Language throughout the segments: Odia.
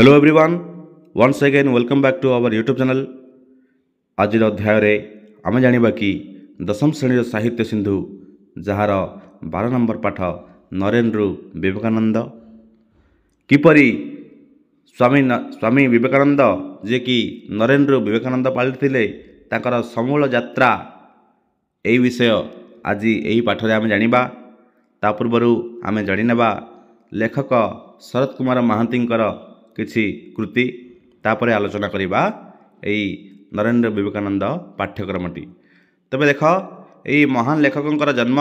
hello everyone once again welcome back to our YouTube channel ଆଜିର ଅଧ୍ୟାୟରେ ଆମେ ଜାଣିବା କି ଦଶମ ଶ୍ରେଣୀର ସାହିତ୍ୟ ସିନ୍ଧୁ ଯାହାର ବାର ନମ୍ବର ପାଠ ନରେନ୍ଦ୍ର ବିବେକାନନ୍ଦ କିପରି ସ୍ୱାମୀ ସ୍ୱାମୀ ବିବେକାନନ୍ଦ ଯିଏକି ନରେନ୍ଦ୍ର ବିବେକାନନ୍ଦ ପାଳିଥିଲେ ତାଙ୍କର ସମୂଳ ଯାତ୍ରା ଏହି ବିଷୟ ଆଜି ଏହି ପାଠରେ ଆମେ ଜାଣିବା ତା ପୂର୍ବରୁ ଆମେ ଜାଣିନେବା ଲେଖକ ଶରତ କୁମାର ମହାନ୍ତିଙ୍କର କିଛି କୃତି ତାପରେ ଆଲୋଚନା କରିବା ଏଇ ନରେନ୍ଦ୍ର ବିବେକାନନ୍ଦ ପାଠ୍ୟକ୍ରମଟି ତେବେ ଦେଖ ଏହି ମହାନ ଲେଖକଙ୍କର ଜନ୍ମ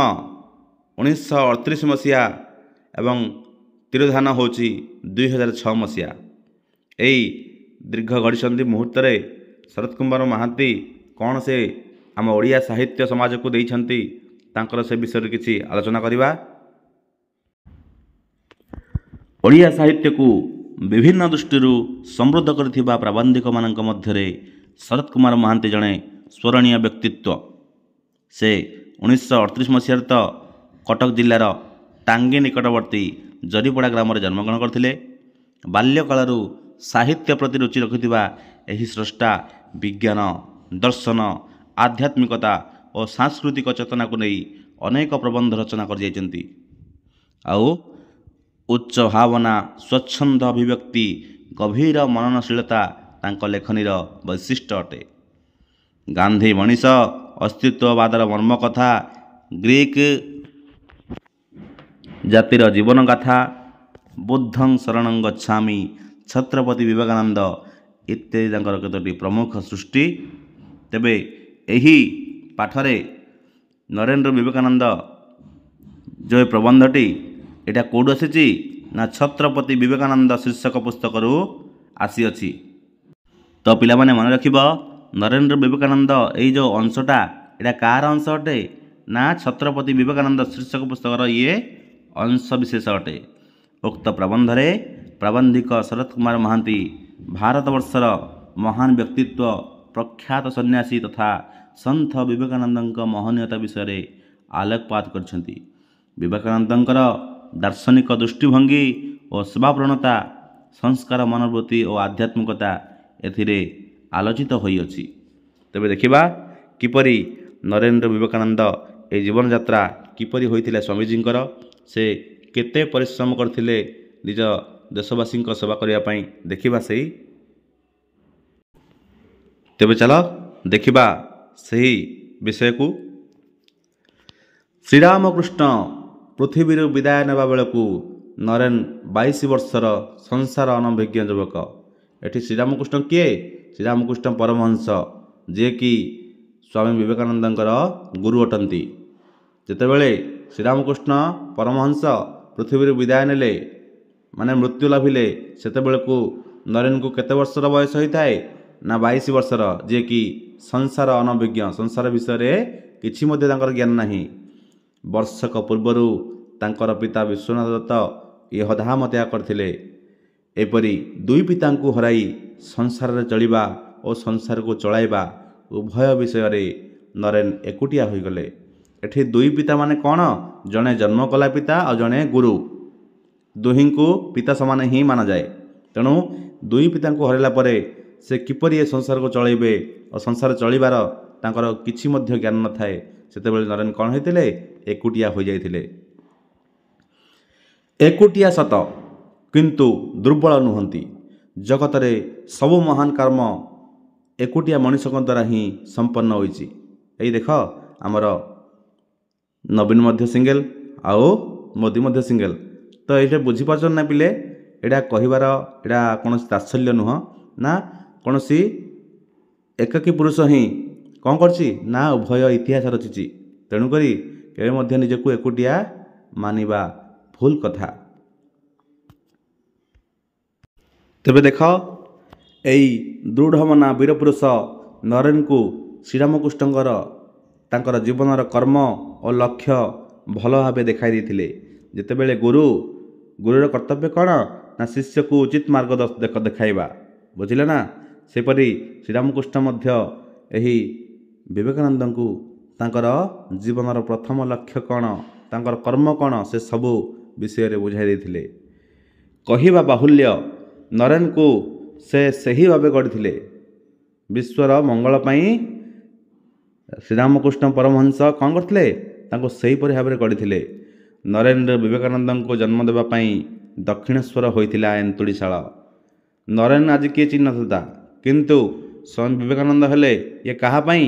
ଉଣେଇଶହ ଅଡ଼ତିରିଶ ମସିହା ଏବଂ ତିରୋଧାନ ହେଉଛି ଦୁଇହଜାର ଛଅ ମସିହା ଏଇ ଦୀର୍ଘ ଘଡ଼ିସନ୍ଧି ମୁହୂର୍ତ୍ତରେ ଶରତ କୁମାର ମହାନ୍ତି କ'ଣ ସେ ଆମ ଓଡ଼ିଆ ସାହିତ୍ୟ ସମାଜକୁ ଦେଇଛନ୍ତି ତାଙ୍କର ସେ ବିଷୟରେ କିଛି ଆଲୋଚନା କରିବା ଓଡ଼ିଆ ସାହିତ୍ୟକୁ ବିଭିନ୍ନ ଦୃଷ୍ଟିରୁ ସମୃଦ୍ଧ କରିଥିବା ପ୍ରାବନ୍ଧିକମାନଙ୍କ ମଧ୍ୟରେ ଶରତ କୁମାର ମହାନ୍ତି ଜଣେ ସ୍ମରଣୀୟ ବ୍ୟକ୍ତିତ୍ୱ ସେ ଉଣେଇଶହ ଅଠତିରିଶ ମସିହାରେ ତ କଟକ ଜିଲ୍ଲାର ଟାଙ୍ଗି ନିକଟବର୍ତ୍ତୀ ଜରିପଡ଼ା ଗ୍ରାମରେ ଜନ୍ମଗ୍ରହଣ କରିଥିଲେ ବାଲ୍ୟକାଳରୁ ସାହିତ୍ୟ ପ୍ରତି ରୁଚି ରଖିଥିବା ଏହି ସ୍ରଷ୍ଟା ବିଜ୍ଞାନ ଦର୍ଶନ ଆଧ୍ୟାତ୍ମିକତା ଓ ସାଂସ୍କୃତିକ ଚେତନାକୁ ନେଇ ଅନେକ ପ୍ରବନ୍ଧ ରଚନା କରିଯାଇଛନ୍ତି ଆଉ ଉଚ୍ଚ ଭାବନା ସ୍ୱଚ୍ଛନ୍ଦ ଅଭିବ୍ୟକ୍ତି ଗଭୀର ମନନଶୀଳତା ତାଙ୍କ ଲେଖନୀର ବୈଶିଷ୍ଟ୍ୟ ଅଟେ ଗାନ୍ଧୀ ମଣିଷ ଅସ୍ତିତ୍ୱବାଦର ମର୍ମକଥା ଗ୍ରୀକ୍ ଜାତିର ଜୀବନ ଗାଥା ବୁଦ୍ଧଂ ଶରଣଙ୍ଗ ଛାମି ଛତ୍ରପତି ବିବେକାନନ୍ଦ ଇତ୍ୟାଦି ତାଙ୍କର କେତୋଟି ପ୍ରମୁଖ ସୃଷ୍ଟି ତେବେ ଏହି ପାଠରେ ନରେନ୍ଦ୍ର ବିବେକାନନ୍ଦ ଯେଉଁ ପ୍ରବନ୍ଧଟି ଏଇଟା କେଉଁଠୁ ଆସିଛି ନା ଛତ୍ରପତି ବିବେକାନନ୍ଦ ଶୀର୍ଷକ ପୁସ୍ତକରୁ ଆସିଅଛି ତ ପିଲାମାନେ ମନେ ରଖିବ ନରେନ୍ଦ୍ର ବିବେକାନନ୍ଦ ଏଇ ଯେଉଁ ଅଂଶଟା ଏଇଟା କାହାର ଅଂଶ ଅଟେ ନା ଛତ୍ରପତି ବିବେକାନନ୍ଦ ଶୀର୍ଷକ ପୁସ୍ତକର ଇଏ ଅଂଶବିଶେଷ ଅଟେ ଉକ୍ତ ପ୍ରବନ୍ଧରେ ପ୍ରାବନ୍ଧିକ ଶରତ କୁମାର ମହାନ୍ତି ଭାରତବର୍ଷର ମହାନ ବ୍ୟକ୍ତିତ୍ୱ ପ୍ରଖ୍ୟାତ ସନ୍ନ୍ୟାସୀ ତଥା ସନ୍ଥ ବିବେକାନନ୍ଦଙ୍କ ମହନୀୟତା ବିଷୟରେ ଆଲୋକପାତ କରିଛନ୍ତି ବିବେକାନନ୍ଦଙ୍କର ଦାର୍ଶନିକ ଦୃଷ୍ଟିଭଙ୍ଗୀ ଓ ସ୍ୱଭାବପ୍ରଣତା ସଂସ୍କାର ମନୋବୃତ୍ତି ଓ ଆଧ୍ୟାତ୍ମିକତା ଏଥିରେ ଆଲୋଚିତ ହୋଇଅଛି ତେବେ ଦେଖିବା କିପରି ନରେନ୍ଦ୍ର ବିବେକାନନ୍ଦ এই জীবনযাত্রা কিপরি হয়েছিল স্বামীজীঙ্কর সে কেতে পরিশ্রম করে নিজ দেশবাসী সেবা করা দেখা সেই তেবে চাল দেখা সেই বিষয়কু শ্রীরামকৃষ্ণ ପୃଥିବୀରୁ ବିଦାୟ ନେବା ବେଳକୁ ନରେନ୍ ବାଇଶ ବର୍ଷର ସଂସାର ଅନଭିଜ୍ଞ ଯୁବକ ଏଠି ଶ୍ରୀରାମକୃଷ୍ଣ କିଏ ଶ୍ରୀରାମକୃଷ୍ଣ ପରମହଂସ ଯିଏକି ସ୍ୱାମୀ ବିବେକାନନ୍ଦଙ୍କର ଗୁରୁ ଅଟନ୍ତି ଯେତେବେଳେ ଶ୍ରୀରାମକୃଷ୍ଣ ପରମହଂସ ପୃଥିବୀରୁ ବିଦାୟ ନେଲେ ମାନେ ମୃତ୍ୟୁ ଲାଭିଲେ ସେତେବେଳକୁ ନରେନ୍ଙ୍କୁ କେତେ ବର୍ଷର ବୟସ ହୋଇଥାଏ ନା ବାଇଶ ବର୍ଷର ଯିଏକି ସଂସାର ଅନଭିଜ୍ଞ ସଂସାର ବିଷୟରେ କିଛି ମଧ୍ୟ ତାଙ୍କର ଜ୍ଞାନ ନାହିଁ ବର୍ଷକ ପୂର୍ବରୁ ତାଙ୍କର ପିତା ବିଶ୍ୱନାଥ ଦତ୍ତ ଏହଧାମତ୍ୟାଗ କରିଥିଲେ ଏପରି ଦୁଇ ପିତାଙ୍କୁ ହରାଇ ସଂସାରରେ ଚଳିବା ଓ ସଂସାରକୁ ଚଳାଇବା ଉଭୟ ବିଷୟରେ ନରେନ୍ ଏକୁଟିଆ ହୋଇଗଲେ ଏଠି ଦୁଇ ପିତାମାନେ କ'ଣ ଜଣେ ଜନ୍ମ କଲା ପିତା ଆଉ ଜଣେ ଗୁରୁ ଦୁହିଁଙ୍କୁ ପିତା ସମାନ ହିଁ ମାନାଯାଏ ତେଣୁ ଦୁଇ ପିତାଙ୍କୁ ହରାଇଲା ପରେ ସେ କିପରି ଏ ସଂସାରକୁ ଚଳାଇବେ ଓ ସଂସାର ଚଳିବାର ତାଙ୍କର କିଛି ମଧ୍ୟ ଜ୍ଞାନ ନଥାଏ ସେତେବେଳେ ନରେନ୍ କ'ଣ ହୋଇଥିଲେ ଏକୁଟିଆ ହୋଇଯାଇଥିଲେ ଏକୁଟିଆ ସତ କିନ୍ତୁ ଦୁର୍ବଳ ନୁହନ୍ତି ଜଗତରେ ସବୁ ମହାନ କର୍ମ ଏକୁଟିଆ ମଣିଷଙ୍କ ଦ୍ୱାରା ହିଁ ସମ୍ପନ୍ନ ହୋଇଛି ଏଇ ଦେଖ ଆମର ନବୀନ ମଧ୍ୟ ସିଙ୍ଗେଲ ଆଉ ମୋଦି ମଧ୍ୟ ସିଙ୍ଗେଲ ତ ଏଇଟା ବୁଝିପାରୁଛନ୍ତି ନା ପିଲେ ଏଇଟା କହିବାର ଏଇଟା କୌଣସି ତାତ୍ସଲ୍ୟ ନୁହଁ ନା କୌଣସି ଏକାକୀ ପୁରୁଷ ହିଁ କ'ଣ କରିଛି ନା ଉଭୟ ଇତିହାସ ରଚିଛି ତେଣୁକରି କେବେ ମଧ୍ୟ ନିଜକୁ ଏକୁଟିଆ ମାନିବା ଭୁଲ କଥା ତେବେ ଦେଖ ଏଇ ଦୃଢ଼ମନା ବୀରପୁରୁଷ ନରେନଙ୍କୁ ଶ୍ରୀରାମକୃଷ୍ଣଙ୍କର ତାଙ୍କର ଜୀବନର କର୍ମ ଓ ଲକ୍ଷ୍ୟ ଭଲ ଭାବେ ଦେଖାଇ ଦେଇଥିଲେ ଯେତେବେଳେ ଗୁରୁ ଗୁରୁର କର୍ତ୍ତବ୍ୟ କ'ଣ ନା ଶିଷ୍ୟକୁ ଉଚିତ ମାର୍ଗ ଦେଖାଇବା ବୁଝିଲେ ନା ସେପରି ଶ୍ରୀରାମକୃଷ୍ଣ ମଧ୍ୟ ଏହି ବିବେକାନନ୍ଦଙ୍କୁ ତାଙ୍କର ଜୀବନର ପ୍ରଥମ ଲକ୍ଷ୍ୟ କ'ଣ ତାଙ୍କର କର୍ମ କ'ଣ ସେ ସବୁ ବିଷୟରେ ବୁଝାଇ ଦେଇଥିଲେ କହିବା ବାହୁଲ୍ୟ ନରେନ୍ଙ୍କୁ ସେ ସେହି ଭାବେ ଗଢ଼ିଥିଲେ ବିଶ୍ୱର ମଙ୍ଗଳ ପାଇଁ ଶ୍ରୀରାମକୃଷ୍ଣ ପରମହଂସ କ'ଣ କରିଥିଲେ ତାଙ୍କୁ ସେହିପରି ଭାବରେ ଗଢ଼ିଥିଲେ ନରେନ୍ଦ୍ର ବିବେକାନନ୍ଦଙ୍କୁ ଜନ୍ମ ଦେବା ପାଇଁ ଦକ୍ଷିଣେଶ୍ୱର ହୋଇଥିଲା ଏନ୍ତୁଳିଶାଳ ନରେନ୍ ଆଜି କିଏ ଚିହ୍ନଥିଲା କିନ୍ତୁ ସ୍ୱାମୀ ବିବେକାନନ୍ଦ ହେଲେ ଇଏ କାହା ପାଇଁ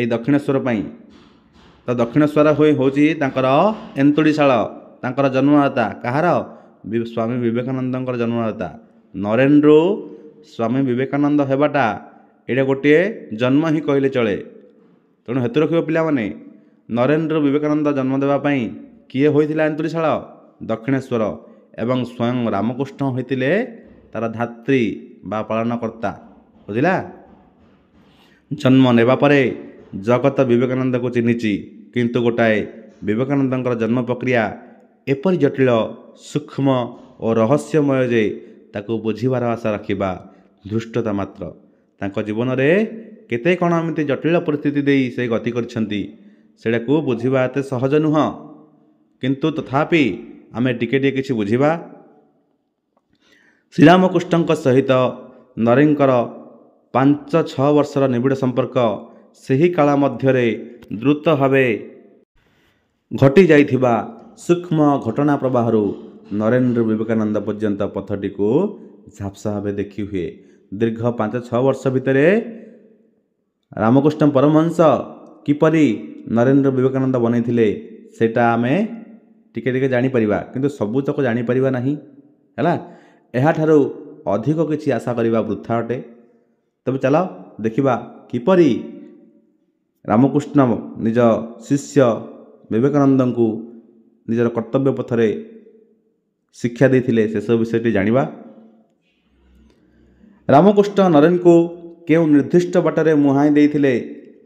এই ଦକ୍ଷିଣେଶ୍ୱର ପାଇଁ ତ ଦକ୍ଷିଣେଶ୍ୱର ହେଉଛି ତାଙ୍କର ଏନ୍ତୁଡ଼ିଶାଳ ତାଙ୍କର ଜନ୍ମଦାତା କାହାର ସ୍ୱାମୀ ବିବେକାନନ୍ଦଙ୍କର ଜନ୍ମଦାତା ନରେନ୍ଦ୍ର ସ୍ୱାମୀ ବିବେକାନନ୍ଦ ହେବାଟା ଏଇଟା ଗୋଟିଏ ଜନ୍ମ ହିଁ କହିଲେ ଚଳେ ତେଣୁ ହେତୁ ରଖିବ ପିଲାମାନେ ନରେନ୍ଦ୍ର ବିବେକାନନ୍ଦ ଜନ୍ମ ଦେବା ପାଇଁ କିଏ ହୋଇଥିଲା ଏନ୍ତୁଡ଼ିଶାଳ ଦକ୍ଷିଣେଶ୍ୱର ଏବଂ ସ୍ୱୟଂ ରାମକୃଷ୍ଣ ହୋଇଥିଲେ ତାର ଧାତ୍ରୀ ବା ପାଳନକର୍ତ୍ତା ବୁଝିଲା ଜନ୍ମ ନେବା ପରେ ଜଗତ ବିବେକାନନ୍ଦଙ୍କୁ ଚିହ୍ନିଛି କିନ୍ତୁ ଗୋଟାଏ ବିବେକାନନ୍ଦଙ୍କର ଜନ୍ମ ପ୍ରକ୍ରିୟା ଏପରି ଜଟିଳ ସୂକ୍ଷ୍ମ ଓ ରହସ୍ୟମୟ ଯେ ତାକୁ ବୁଝିବାର ଆଶା ରଖିବା ଧୃଷ୍ଟତା ମାତ୍ର ତାଙ୍କ ଜୀବନରେ କେତେ କ'ଣ ଏମିତି ଜଟିଳ ପରିସ୍ଥିତି ଦେଇ ସେ ଗତି କରିଛନ୍ତି ସେଟାକୁ ବୁଝିବା ଏତେ ସହଜ ନୁହଁ କିନ୍ତୁ ତଥାପି ଆମେ ଟିକେ ଟିକେ କିଛି ବୁଝିବା ଶ୍ରୀରାମକୃଷ୍ଣଙ୍କ ସହିତ ନରେଙ୍କର ପାଞ୍ଚ ଛଅ ବର୍ଷର ନିବିଡ଼ ସମ୍ପର୍କ ସେହି କାଳ ମଧ୍ୟରେ ଦ୍ରୁତ ଭାବେ ଘଟିଯାଇଥିବା ସୂକ୍ଷ୍ମ ଘଟଣା ପ୍ରବାହରୁ ନରେନ୍ଦ୍ର ବିବେକାନନ୍ଦ ପର୍ଯ୍ୟନ୍ତ ପଥଟିକୁ ଝାପ୍ସା ଭାବେ ଦେଖି ହୁଏ ଦୀର୍ଘ ପାଞ୍ଚ ଛଅ ବର୍ଷ ଭିତରେ ରାମକୃଷ୍ଣ ପରମହଂସ କିପରି ନରେନ୍ଦ୍ର ବିବେକାନନ୍ଦ ବନେଇଥିଲେ ସେଇଟା ଆମେ ଟିକେ ଟିକେ ଜାଣିପାରିବା କିନ୍ତୁ ସବୁତକ ଜାଣିପାରିବା ନାହିଁ ହେଲା ଏହାଠାରୁ ଅଧିକ କିଛି ଆଶା କରିବା ବୃଥା ଅଟେ ତେବେ ଚାଲ ଦେଖିବା କିପରି ରାମକୃଷ୍ଣ ନିଜ ଶିଷ୍ୟ ବିବେକାନନ୍ଦଙ୍କୁ ନିଜର କର୍ତ୍ତବ୍ୟ ପଥରେ ଶିକ୍ଷା ଦେଇଥିଲେ ସେସବୁ ବିଷୟଟି ଜାଣିବା ରାମକୃଷ୍ଣ ନରେନ୍ଙ୍କୁ କେଉଁ ନିର୍ଦ୍ଦିଷ୍ଟ ବାଟରେ ମୁହାଁଇ ଦେଇଥିଲେ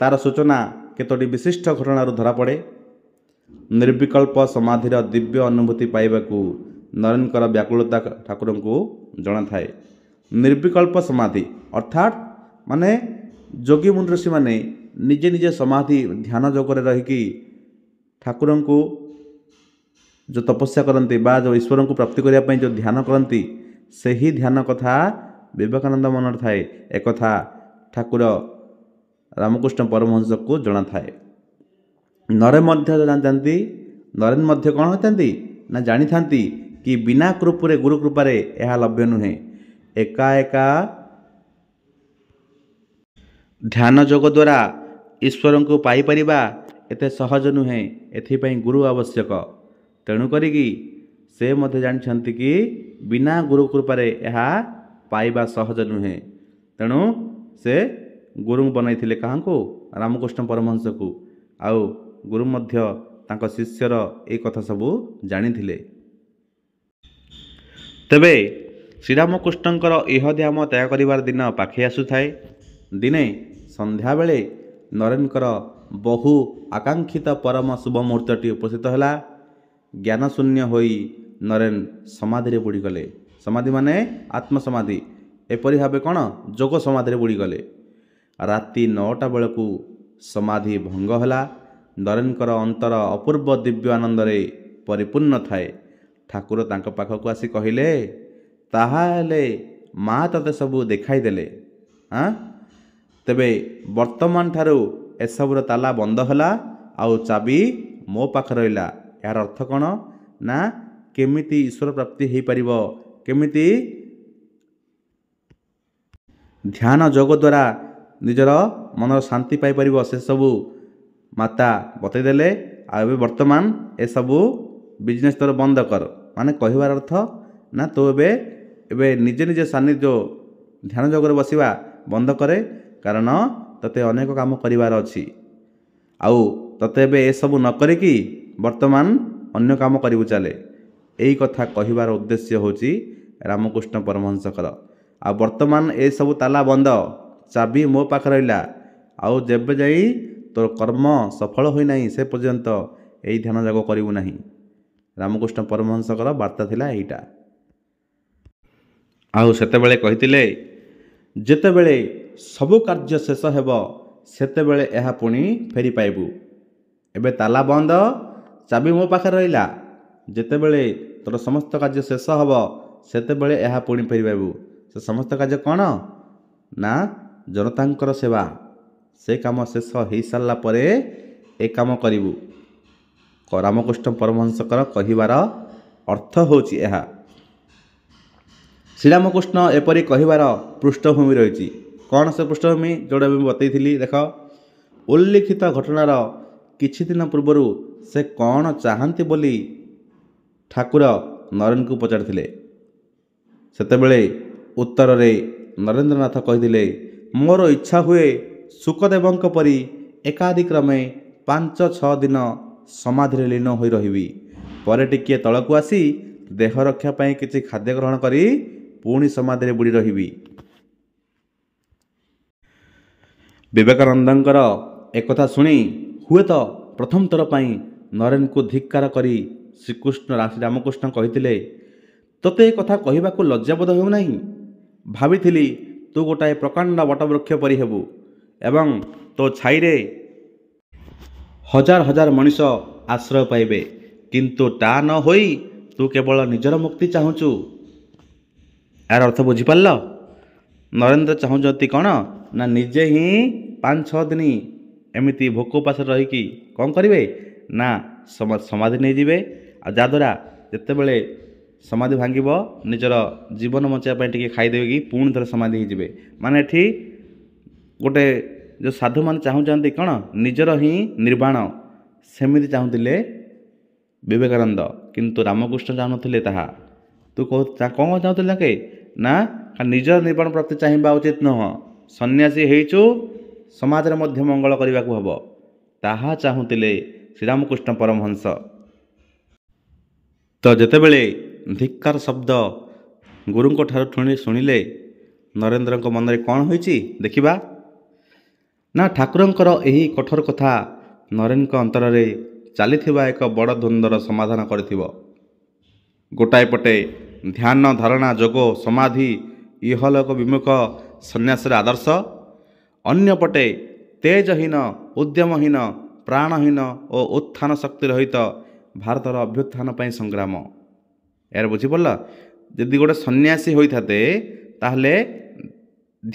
ତା'ର ସୂଚନା କେତୋଟି ବିଶିଷ୍ଟ ଘଟଣାରୁ ଧରାପଡ଼େ ନିର୍ବିକଳ୍ପ ସମାଧିର ଦିବ୍ୟ ଅନୁଭୂତି ପାଇବାକୁ ନରେନ୍ଙ୍କର ବ୍ୟାକୁଳତା ଠାକୁରଙ୍କୁ ଜଣାଥାଏ ନିର୍ବିକଳ୍ପ ସମାଧି ଅର୍ଥାତ୍ ମାନେ ଯୋଗୀ ମୁନ୍ଦୃଷିମାନେ ନିଜେ ନିଜେ ସମାଧି ଧ୍ୟାନ ଯୋଗରେ ରହିକି ଠାକୁରଙ୍କୁ ଯେଉଁ ତପସ୍ୟା କରନ୍ତି ବା ଯେଉଁ ଈଶ୍ୱରଙ୍କୁ ପ୍ରାପ୍ତି କରିବା ପାଇଁ ଯେଉଁ ଧ୍ୟାନ କରନ୍ତି ସେହି ଧ୍ୟାନ କଥା ବିବେକାନନ୍ଦ ମନରେ ଥାଏ ଏକଥା ଠାକୁର ରାମକୃଷ୍ଣ ପରମହଂସକୁ ଜଣାଥାଏ ନରେ ମଧ୍ୟ ଜାଣିଥାନ୍ତି ନରେନ ମଧ୍ୟ କ'ଣ ହୋଇଥାନ୍ତି ନା ଜାଣିଥାନ୍ତି କି ବିନା କୃପରେ ଗୁରୁ କୃପାରେ ଏହା ଲଭ୍ୟ ନୁହେଁ ଏକା ଏକା ଧ୍ୟାନ ଯୋଗ ଦ୍ୱାରା ଈଶ୍ୱରଙ୍କୁ ପାଇପାରିବା ଏତେ ସହଜ ନୁହେଁ ଏଥିପାଇଁ ଗୁରୁ ଆବଶ୍ୟକ ତେଣୁ କରିକି ସେ ମଧ୍ୟ ଜାଣିଛନ୍ତି କି ବିନା ଗୁରୁ କୃପାରେ ଏହା ପାଇବା ସହଜ ନୁହେଁ ତେଣୁ ସେ ଗୁରୁଙ୍କୁ ବନାଇଥିଲେ କାହାଙ୍କୁ ରାମକୃଷ୍ଣ ପରମହଂସକୁ ଆଉ ଗୁରୁ ମଧ୍ୟ ତାଙ୍କ ଶିଷ୍ୟର ଏଇ କଥା ସବୁ ଜାଣିଥିଲେ ତେବେ ଶ୍ରୀରାମକୃଷ୍ଣଙ୍କର ଏହ ଧ୍ୟାମ ତ୍ୟାଗ କରିବାର ଦିନ ପାଖେଇ ଆସୁଥାଏ ଦିନେ ସନ୍ଧ୍ୟାବେଳେ ନରେନଙ୍କର ବହୁ ଆକାଂକ୍ଷିତ ପରମ ଶୁଭ ମୁହୂର୍ତ୍ତଟି ଉପସ୍ଥିତ ହେଲା ଜ୍ଞାନଶୂନ୍ୟ ହୋଇ ନରେନ୍ ସମାଧିରେ ବୁଡ଼ିଗଲେ ସମାଧି ମାନେ ଆତ୍ମସମାଧି ଏପରି ଭାବେ କ'ଣ ଯୋଗ ସମାଧିରେ ବୁଡ଼ିଗଲେ ରାତି ନଅଟା ବେଳକୁ ସମାଧି ଭଙ୍ଗ ହେଲା ନରେନଙ୍କର ଅନ୍ତର ଅପୂର୍ବ ଦିବ୍ୟ ଆନନ୍ଦରେ ପରିପୂର୍ଣ୍ଣ ଥାଏ ଠାକୁର ତାଙ୍କ ପାଖକୁ ଆସି କହିଲେ ତାହା ହେଲେ ମା' ତୋତେ ସବୁ ଦେଖାଇଦେଲେ ଆଁ ତେବେ ବର୍ତ୍ତମାନ ଠାରୁ ଏସବୁର ତାଲା ବନ୍ଦ ହେଲା ଆଉ ଚାବି ମୋ ପାଖରେ ରହିଲା ଏହାର ଅର୍ଥ କ'ଣ ନା କେମିତି ଈଶ୍ୱର ପ୍ରାପ୍ତି ହୋଇପାରିବ କେମିତି ଧ୍ୟାନ ଯୋଗ ଦ୍ୱାରା ନିଜର ମନର ଶାନ୍ତି ପାଇପାରିବ ସେସବୁ ମାତା ବତେଇଦେଲେ ଆଉ ଏବେ ବର୍ତ୍ତମାନ ଏସବୁ ବିଜନେସ୍ ତୋର ବନ୍ଦ କର ମାନେ କହିବାର ଅର୍ଥ ନା ତୁ ଏବେ ଏବେ ନିଜେ ନିଜେ ସାନ୍ନିଧ୍ୟ ଧ୍ୟାନ ଯୋଗରେ ବସିବା ବନ୍ଦ କରେ କାରଣ ତୋତେ ଅନେକ କାମ କରିବାର ଅଛି ଆଉ ତୋତେ ଏବେ ଏସବୁ ନ କରିକି ବର୍ତ୍ତମାନ ଅନ୍ୟ କାମ କରିବୁ ଚାଲେ ଏହି କଥା କହିବାର ଉଦ୍ଦେଶ୍ୟ ହେଉଛି ରାମକୃଷ୍ଣ ପରମହଂସଙ୍କର ଆଉ ବର୍ତ୍ତମାନ ଏସବୁ ତାଲା ବନ୍ଦ ଚାବି ମୋ ପାଖରେ ରହିଲା ଆଉ ଯେବେ ଯାଇ ତୋର କର୍ମ ସଫଳ ହୋଇନାହିଁ ସେ ପର୍ଯ୍ୟନ୍ତ ଏହି ଧ୍ୟାନ ଯାକ କରିବୁ ନାହିଁ ରାମକୃଷ୍ଣ ପରମହଂସଙ୍କର ବାର୍ତ୍ତା ଥିଲା ଏଇଟା ଆଉ ସେତେବେଳେ କହିଥିଲେ ଯେତେବେଳେ ସବୁ କାର୍ଯ୍ୟ ଶେଷ ହେବ ସେତେବେଳେ ଏହା ପୁଣି ଫେରି ପାଇବୁ ଏବେ ତାଲା ବନ୍ଦ ଚାବି ମୋ ପାଖରେ ରହିଲା ଯେତେବେଳେ ତୋର ସମସ୍ତ କାର୍ଯ୍ୟ ଶେଷ ହେବ ସେତେବେଳେ ଏହା ପୁଣି ଫେରି ପାଇବୁ ସେ ସମସ୍ତ କାର୍ଯ୍ୟ କ'ଣ ନା ଜନତାଙ୍କର ସେବା ସେ କାମ ଶେଷ ହୋଇସାରିଲା ପରେ ଏ କାମ କରିବୁ ରାମକୃଷ୍ଣ ପରମହଂସଙ୍କର କହିବାର ଅର୍ଥ ହେଉଛି ଏହା ଶ୍ରୀରାମକୃଷ୍ଣ ଏପରି କହିବାର ପୃଷ୍ଠଭୂମି ରହିଛି କ'ଣ ସେ ପୃଷ୍ଠଭୂମି ଯେଉଁଟା ମୁଁ ବତେଇଥିଲି ଦେଖ ଉଲ୍ଲିଖିତ ଘଟଣାର କିଛି ଦିନ ପୂର୍ବରୁ ସେ କ'ଣ ଚାହାନ୍ତି ବୋଲି ଠାକୁର ନରେନ୍ଦ୍ରଙ୍କୁ ପଚାରିଥିଲେ ସେତେବେଳେ ଉତ୍ତରରେ ନରେନ୍ଦ୍ରନାଥ କହିଥିଲେ ମୋର ଇଚ୍ଛା ହୁଏ ସୁକଦେବଙ୍କ ପରି ଏକାଧିକ୍ରମେ ପାଞ୍ଚ ଛଅ ଦିନ ସମାଧିରେ ଲୀନ ହୋଇ ରହିବି ପରେ ଟିକିଏ ତଳକୁ ଆସି ଦେହ ରକ୍ଷା ପାଇଁ କିଛି ଖାଦ୍ୟ ଗ୍ରହଣ କରି ପୁଣି ସମାଧିରେ ବୁଡ଼ି ରହିବି ବିବେକାନନ୍ଦଙ୍କର ଏକଥା ଶୁଣି ହୁଏତ ପ୍ରଥମ ଥର ପାଇଁ ନରେନକୁ ଧିକ୍କାର କରି ଶ୍ରୀକୃଷ୍ଣ ରାମକୃଷ୍ଣ କହିଥିଲେ ତୋତେ ଏ କଥା କହିବାକୁ ଲଜ୍ଜାବୋଧ ହେଉନାହିଁ ଭାବିଥିଲି ତୁ ଗୋଟାଏ ପ୍ରକାଣ୍ଡ ବଟବୃକ୍ଷ ପରି ହେବୁ ଏବଂ ତୋ ଛାଇରେ ହଜାର ହଜାର ମଣିଷ ଆଶ୍ରୟ ପାଇବେ କିନ୍ତୁ ତା ନ ହୋଇ ତୁ କେବଳ ନିଜର ମୁକ୍ତି ଚାହୁଁଛୁ ଏହାର ଅର୍ଥ ବୁଝିପାରିଲ ନରେନ୍ଦ୍ର ଚାହୁଁଛନ୍ତି କ'ଣ ନା ନିଜେ ହିଁ ପାଞ୍ଚ ଛଅ ଦିନ ଏମିତି ଭୋକ ଉପାସରେ ରହିକି କ'ଣ କରିବେ ନା ସମାଧି ନେଇଯିବେ ଆଉ ଯାହାଦ୍ୱାରା ଯେତେବେଳେ ସମାଧି ଭାଙ୍ଗିବ ନିଜର ଜୀବନ ବଞ୍ଚାଇବା ପାଇଁ ଟିକିଏ ଖାଇଦେବେ କି ପୁଣି ଥରେ ସମାଧି ହୋଇଯିବେ ମାନେ ଏଠି ଗୋଟେ ଯେଉଁ ସାଧୁମାନେ ଚାହୁଁଛନ୍ତି କ'ଣ ନିଜର ହିଁ ନିର୍ବାଣ ସେମିତି ଚାହୁଁଥିଲେ ବିବେକାନନ୍ଦ କିନ୍ତୁ ରାମକୃଷ୍ଣ ଚାହୁଁନଥିଲେ ତାହା ତୁ କହୁ କ'ଣ ଚାହୁଁଥିଲେ ତାଙ୍କେ ନା ନିଜର ନିର୍ବାଣ ପ୍ରତି ଚାହିଁବା ଉଚିତ ନୁହଁ ସନ୍ନ୍ୟାସୀ ହେଇଛୁ ସମାଜରେ ମଧ୍ୟ ମଙ୍ଗଳ କରିବାକୁ ହେବ ତାହା ଚାହୁଁଥିଲେ ଶ୍ରୀରାମକୃଷ୍ଣ ପରମହଂସ ତ ଯେତେବେଳେ ଧିକ୍କାର ଶବ୍ଦ ଗୁରୁଙ୍କ ଠାରୁ ଶୁଣି ଶୁଣିଲେ ନରେନ୍ଦ୍ରଙ୍କ ମନରେ କ'ଣ ହୋଇଛି ଦେଖିବା ନା ଠାକୁରଙ୍କର ଏହି କଠୋର କଥା ନରେନ୍ଙ୍କ ଅନ୍ତରରେ ଚାଲିଥିବା ଏକ ବଡ଼ ଦ୍ୱନ୍ଦ୍ୱର ସମାଧାନ କରିଥିବ ଗୋଟାଏ ପଟେ ଧ୍ୟାନ ଧାରଣା ଯୋଗ ସମାଧି ଇହଲୋକ ବିମୁଖ ସନ୍ନ୍ୟାସର ଆଦର୍ଶ ଅନ୍ୟପଟେ ତେଜହୀନ ଉଦ୍ୟମହୀନ ପ୍ରାଣହୀନ ଓ ଉତ୍ଥାନ ଶକ୍ତି ରହିତ ଭାରତର ଅଭ୍ୟୁତ୍ଥାନ ପାଇଁ ସଂଗ୍ରାମ ଏହାର ବୁଝିପାରିଲ ଯଦି ଗୋଟେ ସନ୍ନ୍ୟାସୀ ହୋଇଥାନ୍ତେ ତାହେଲେ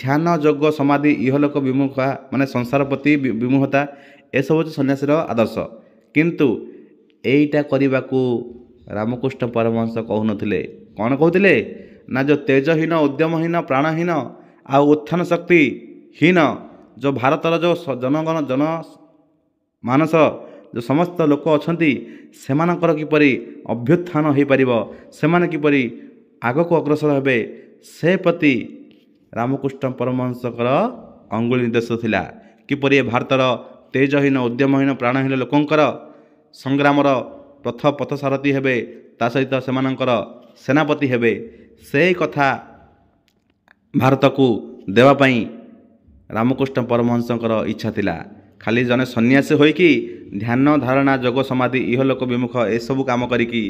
ଧ୍ୟାନ ଯୋଗ ସମାଧି ଇହଲୋକ ବିମୁଖ ମାନେ ସଂସାର ପ୍ରତି ବିମୁଖତା ଏସବୁ ହେଉଛି ସନ୍ନ୍ୟାସୀର ଆଦର୍ଶ କିନ୍ତୁ ଏଇଟା କରିବାକୁ ରାମକୃଷ୍ଣ ପରମହଂସ କହୁନଥିଲେ କ'ଣ କହୁଥିଲେ ନା ଯେଉଁ ତେଜହୀନ ଉଦ୍ୟମହୀନ ପ୍ରାଣହୀନ ଆଉ ଉତ୍ଥାନ ଶକ୍ତିହୀନ ଯେଉଁ ଭାରତର ଯେଉଁ ଜନଗଣ ଜନ ମାନସ ଯେଉଁ ସମସ୍ତ ଲୋକ ଅଛନ୍ତି ସେମାନଙ୍କର କିପରି ଅଭ୍ୟୁତ୍ଥାନ ହୋଇପାରିବ ସେମାନେ କିପରି ଆଗକୁ ଅଗ୍ରସର ହେବେ ସେ ପ୍ରତି ରାମକୃଷ୍ଣ ପରମହଂସଙ୍କର ଅଙ୍ଗୁଳି ନିର୍ଦ୍ଦେଶ ଥିଲା କିପରି ଏ ଭାରତର ତେଜହୀନ ଉଦ୍ୟମହୀନ ପ୍ରାଣହୀନ ଲୋକଙ୍କର ସଂଗ୍ରାମର ପଥ ପଥସାରଥୀ ହେବେ ତା ସହିତ ସେମାନଙ୍କର ସେନାପତି ହେବେ ସେ କଥା ଭାରତକୁ ଦେବା ପାଇଁ ରାମକୃଷ୍ଣ ପରମହଂସଙ୍କର ଇଚ୍ଛା ଥିଲା ଖାଲି ଜଣେ ସନ୍ନ୍ୟାସୀ ହୋଇକି ଧ୍ୟାନ ଧାରଣା ଯୋଗ ସମାଧି ଇହଲୋକ ବିମୁଖ ଏସବୁ କାମ କରିକି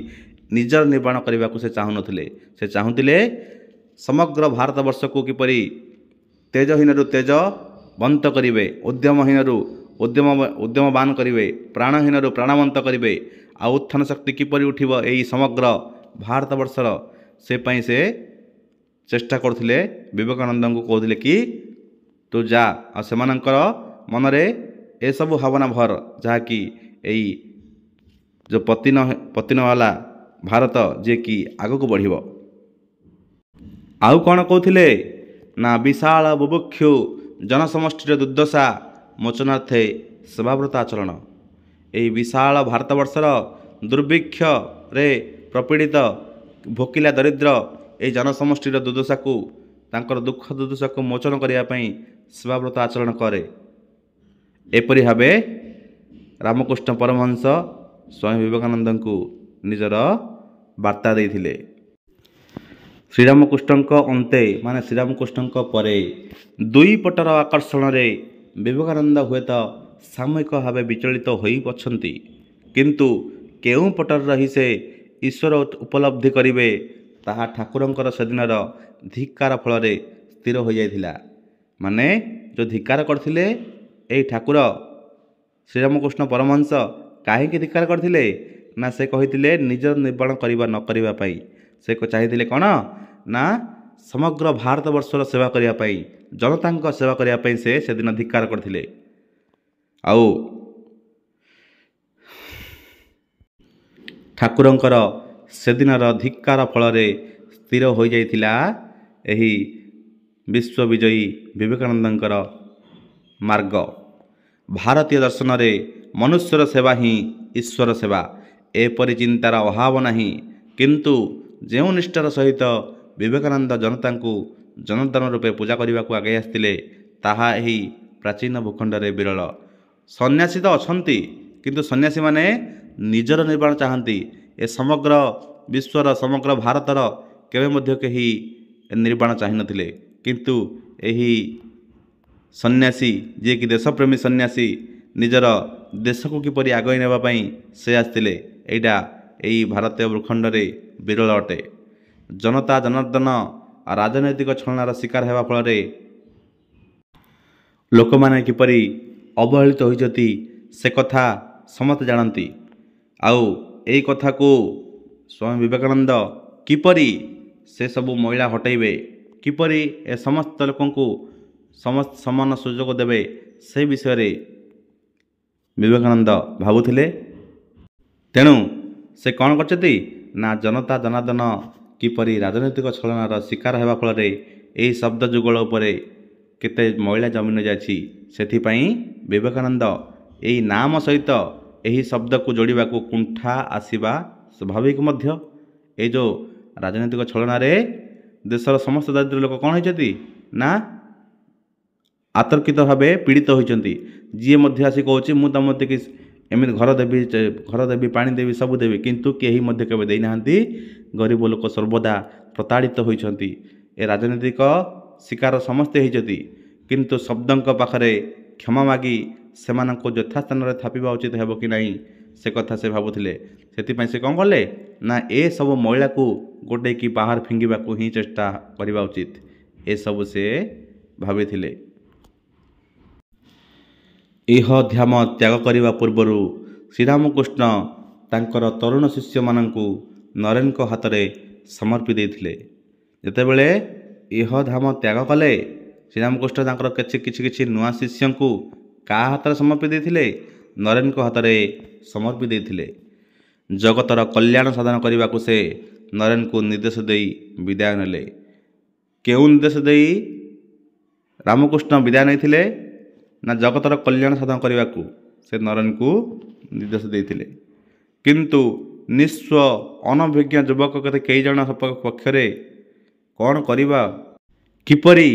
ନିଜର ନିର୍ମାଣ କରିବାକୁ ସେ ଚାହୁଁନଥିଲେ ସେ ଚାହୁଁଥିଲେ ସମଗ୍ର ଭାରତବର୍ଷକୁ କିପରି ତେଜହୀନରୁ ତେଜ ବନ୍ତ କରିବେ ଉଦ୍ୟମହୀନରୁ ଉଦ୍ୟମ ଉଦ୍ୟମବାନ କରିବେ ପ୍ରାଣହୀନରୁ ପ୍ରାଣବନ୍ତ କରିବେ ଆଉ ଉତ୍ଥାନ ଶକ୍ତି କିପରି ଉଠିବ ଏଇ ସମଗ୍ର ଭାରତବର୍ଷର ସେ ପାଇଁ ସେ ଚେଷ୍ଟା କରୁଥିଲେ ବିବେକାନନ୍ଦଙ୍କୁ କହୁଥିଲେ କି ତୁ ଯା ଆଉ ସେମାନଙ୍କର ମନରେ ଏସବୁ ଭାବନା ଭର ଯାହାକି ଏଇ ଯେଉଁ ପତିନ ପତିନବାଲା ଭାରତ ଯିଏକି ଆଗକୁ ବଢ଼ିବ ଆଉ କ'ଣ କହୁଥିଲେ ନା ବିଶାଳ ବୁବକ୍ଷୁ ଜନସମଷ୍ଟିର ଦୁର୍ଦ୍ଦଶା ମୋଚନାର୍ଥେ ସେବାବ୍ରତ ଆଚରଣ ଏହି ବିଶାଳ ଭାରତବର୍ଷର ଦୁର୍ଭିକ୍ଷରେ ପ୍ରପୀଡ଼ିତ ଭୋକିଲା ଦରିଦ୍ର ଏହି ଜନସମଷ୍ଟିର ଦୁର୍ଦ୍ଦଶାକୁ ତାଙ୍କର ଦୁଃଖ ଦୁର୍ଦ୍ଦଶାକୁ ମୋଚନ କରିବା ପାଇଁ ସେବାବ୍ରତ ଆଚରଣ କରେ ଏପରି ଭାବେ ରାମକୃଷ୍ଣ ପରମହଂସ ସ୍ୱାମୀ ବିବେକାନନ୍ଦଙ୍କୁ ନିଜର ବାର୍ତ୍ତା ଦେଇଥିଲେ ଶ୍ରୀରାମକୃଷ୍ଣଙ୍କ ଅନ୍ତେ ମାନେ ଶ୍ରୀରାମକୃଷ୍ଣଙ୍କ ପରେ ଦୁଇ ପଟର ଆକର୍ଷଣରେ ବିବେକାନନ୍ଦ ହୁଏତ ସାମୂହିକ ଭାବେ ବିଚଳିତ ହୋଇ ଅଛନ୍ତି କିନ୍ତୁ କେଉଁ ପଟରେ ରହି ସେ ଈଶ୍ୱର ଉପଲବ୍ଧି କରିବେ ତାହା ଠାକୁରଙ୍କର ସେଦିନର ଧିକାର ଫଳରେ ସ୍ଥିର ହୋଇଯାଇଥିଲା ମାନେ ଯେଉଁ ଧିକାର କରିଥିଲେ ଏହି ଠାକୁର ଶ୍ରୀରାମକୃଷ୍ଣ ପରମହଂସ କାହିଁକି ଧିକାର କରିଥିଲେ ନା ସେ କହିଥିଲେ ନିଜ ନିର୍ବାଣ କରିବା ନ କରିବା ପାଇଁ ସେ ଚାହିଁଥିଲେ କ'ଣ ନା ସମଗ୍ର ଭାରତବର୍ଷର ସେବା କରିବା ପାଇଁ ଜନତାଙ୍କ ସେବା କରିବା ପାଇଁ ସେ ସେଦିନ ଧିକାର କରିଥିଲେ ଆଉ ଠାକୁରଙ୍କର ସେଦିନର ଧିକ୍କାର ଫଳରେ ସ୍ଥିର ହୋଇଯାଇଥିଲା ଏହି ବିଶ୍ୱ ବିଜୟୀ ବିବେକାନନ୍ଦଙ୍କର ମାର୍ଗ ଭାରତୀୟ ଦର୍ଶନରେ ମନୁଷ୍ୟର ସେବା ହିଁ ଈଶ୍ୱର ସେବା ଏପରି ଚିନ୍ତାର ଅଭାବ ନାହିଁ କିନ୍ତୁ ଯେଉଁ ନିଷ୍ଠାର ସହିତ ବିବେକାନନ୍ଦ ଜନତାଙ୍କୁ ଜନତାନ ରୂପେ ପୂଜା କରିବାକୁ ଆଗେଇ ଆସିଥିଲେ ତାହା ଏହି ପ୍ରାଚୀନ ଭୂଖଣ୍ଡରେ ବିରଳ ସନ୍ନ୍ୟାସୀ ତ ଅଛନ୍ତି କିନ୍ତୁ ସନ୍ନ୍ୟାସୀମାନେ ନିଜର ନିର୍ମାଣ ଚାହାନ୍ତି ଏ ସମଗ୍ର ବିଶ୍ୱର ସମଗ୍ର ଭାରତର କେବେ ମଧ୍ୟ କେହି ନିର୍ବାଣ ଚାହିଁନଥିଲେ କିନ୍ତୁ ଏହି ସନ୍ନ୍ୟାସୀ ଯିଏକି ଦେଶପ୍ରେମୀ ସନ୍ନ୍ୟାସୀ ନିଜର ଦେଶକୁ କିପରି ଆଗେଇ ନେବା ପାଇଁ ସେ ଆସିଥିଲେ ଏଇଟା ଏହି ଭାରତୀୟ ଭୂଖଣ୍ଡରେ ବିରଳ ଅଟେ ଜନତା ଜନାର୍ଦ୍ଦନ ରାଜନୈତିକ ଛଳନାର ଶିକାର ହେବା ଫଳରେ ଲୋକମାନେ କିପରି ଅବହେଳିତ ହୋଇଛନ୍ତି ସେ କଥା ସମସ୍ତେ ଜାଣନ୍ତି ଆଉ ଏହି କଥାକୁ ସ୍ୱାମୀ ବିବେକାନନ୍ଦ କିପରି ସେସବୁ ମହିଳା ହଟାଇବେ କିପରି ଏ ସମସ୍ତ ଲୋକଙ୍କୁ ସମସ୍ତ ସମାନ ସୁଯୋଗ ଦେବେ ସେ ବିଷୟରେ ବିବେକାନନ୍ଦ ଭାବୁଥିଲେ ତେଣୁ ସେ କ'ଣ କରିଛନ୍ତି ନା ଜନତା ଜନାଦନ କିପରି ରାଜନୈତିକ ଛଳନାର ଶିକାର ହେବା ଫଳରେ ଏହି ଶବ୍ଦ ଯୁଗଳ ଉପରେ କେତେ ମହିଳା ଜମି ଯାଇଛି ସେଥିପାଇଁ ବିବେକାନନ୍ଦ ଏହି ନାମ ସହିତ ଏହି ଶବ୍ଦକୁ ଯୋଡ଼ିବାକୁ କୁଣ୍ଠା ଆସିବା ସ୍ୱାଭାବିକ ମଧ୍ୟ ଏ ଯେଉଁ ରାଜନୈତିକ ଛଳନାରେ ଦେଶର ସମସ୍ତ ଦାରିଦ୍ର ଲୋକ କ'ଣ ହୋଇଛନ୍ତି ନା ଆତର୍କିତ ଭାବେ ପୀଡ଼ିତ ହୋଇଛନ୍ତି ଯିଏ ମଧ୍ୟ ଆସି କହୁଛି ମୁଁ ତୁମ ଟିକି ଏମିତି ଘର ଦେବି ଘର ଦେବି ପାଣି ଦେବି ସବୁ ଦେବି କିନ୍ତୁ କେହି ମଧ୍ୟ କେବେ ଦେଇନାହାନ୍ତି ଗରିବ ଲୋକ ସର୍ବଦା ପ୍ରତାଡ଼ିତ ହୋଇଛନ୍ତି ଏ ରାଜନୈତିକ ଶିକାର ସମସ୍ତେ ହୋଇଛନ୍ତି କିନ୍ତୁ ଶବ୍ଦଙ୍କ ପାଖରେ କ୍ଷମା ମାଗି ସେମାନଙ୍କୁ ଯଥା ସ୍ଥାନରେ ଥାପିବା ଉଚିତ ହେବ କି ନାହିଁ ସେ କଥା ସେ ଭାବୁଥିଲେ ସେଥିପାଇଁ ସେ କ'ଣ କଲେ ନା ଏସବୁ ମହିଳାକୁ ଗୋଟେକି ବାହାର ଫିଙ୍ଗିବାକୁ ହିଁ ଚେଷ୍ଟା କରିବା ଉଚିତ ଏସବୁ ସେ ଭାବିଥିଲେ ଏହ ଧ୍ୟାନ ତ୍ୟାଗ କରିବା ପୂର୍ବରୁ ଶ୍ରୀରାମକୃଷ୍ଣ ତାଙ୍କର ତରୁଣ ଶିଷ୍ୟମାନଙ୍କୁ ନରେନ୍ଙ୍କ ହାତରେ ସମର୍ପି ଦେଇଥିଲେ ଯେତେବେଳେ ଇହ ଧାମ ତ୍ୟାଗ କଲେ ଶ୍ରୀରାମକୃଷ୍ଣ ତାଙ୍କର କିଛି କିଛି କିଛି ନୂଆ ଶିଷ୍ୟଙ୍କୁ କାହା ହାତରେ ସମର୍ପି ଦେଇଥିଲେ ନରେନଙ୍କ ହାତରେ ସମର୍ପି ଦେଇଥିଲେ ଜଗତର କଲ୍ୟାଣ ସାଧନ କରିବାକୁ ସେ ନରେନଙ୍କୁ ନିର୍ଦ୍ଦେଶ ଦେଇ ବିଦାୟ ନେଲେ କେଉଁ ନିର୍ଦ୍ଦେଶ ଦେଇ ରାମକୃଷ୍ଣ ବିଦାୟ ନେଇଥିଲେ ନା ଜଗତର କଲ୍ୟାଣ ସାଧନ କରିବାକୁ ସେ ନରେନଙ୍କୁ ନିର୍ଦ୍ଦେଶ ଦେଇଥିଲେ କିନ୍ତୁ ନିଶ୍ୱ ଅନଭିଜ୍ଞ ଯୁବକ କେତେ କେହି ଜଣ ପକ୍ଷରେ କ'ଣ କରିବା କିପରି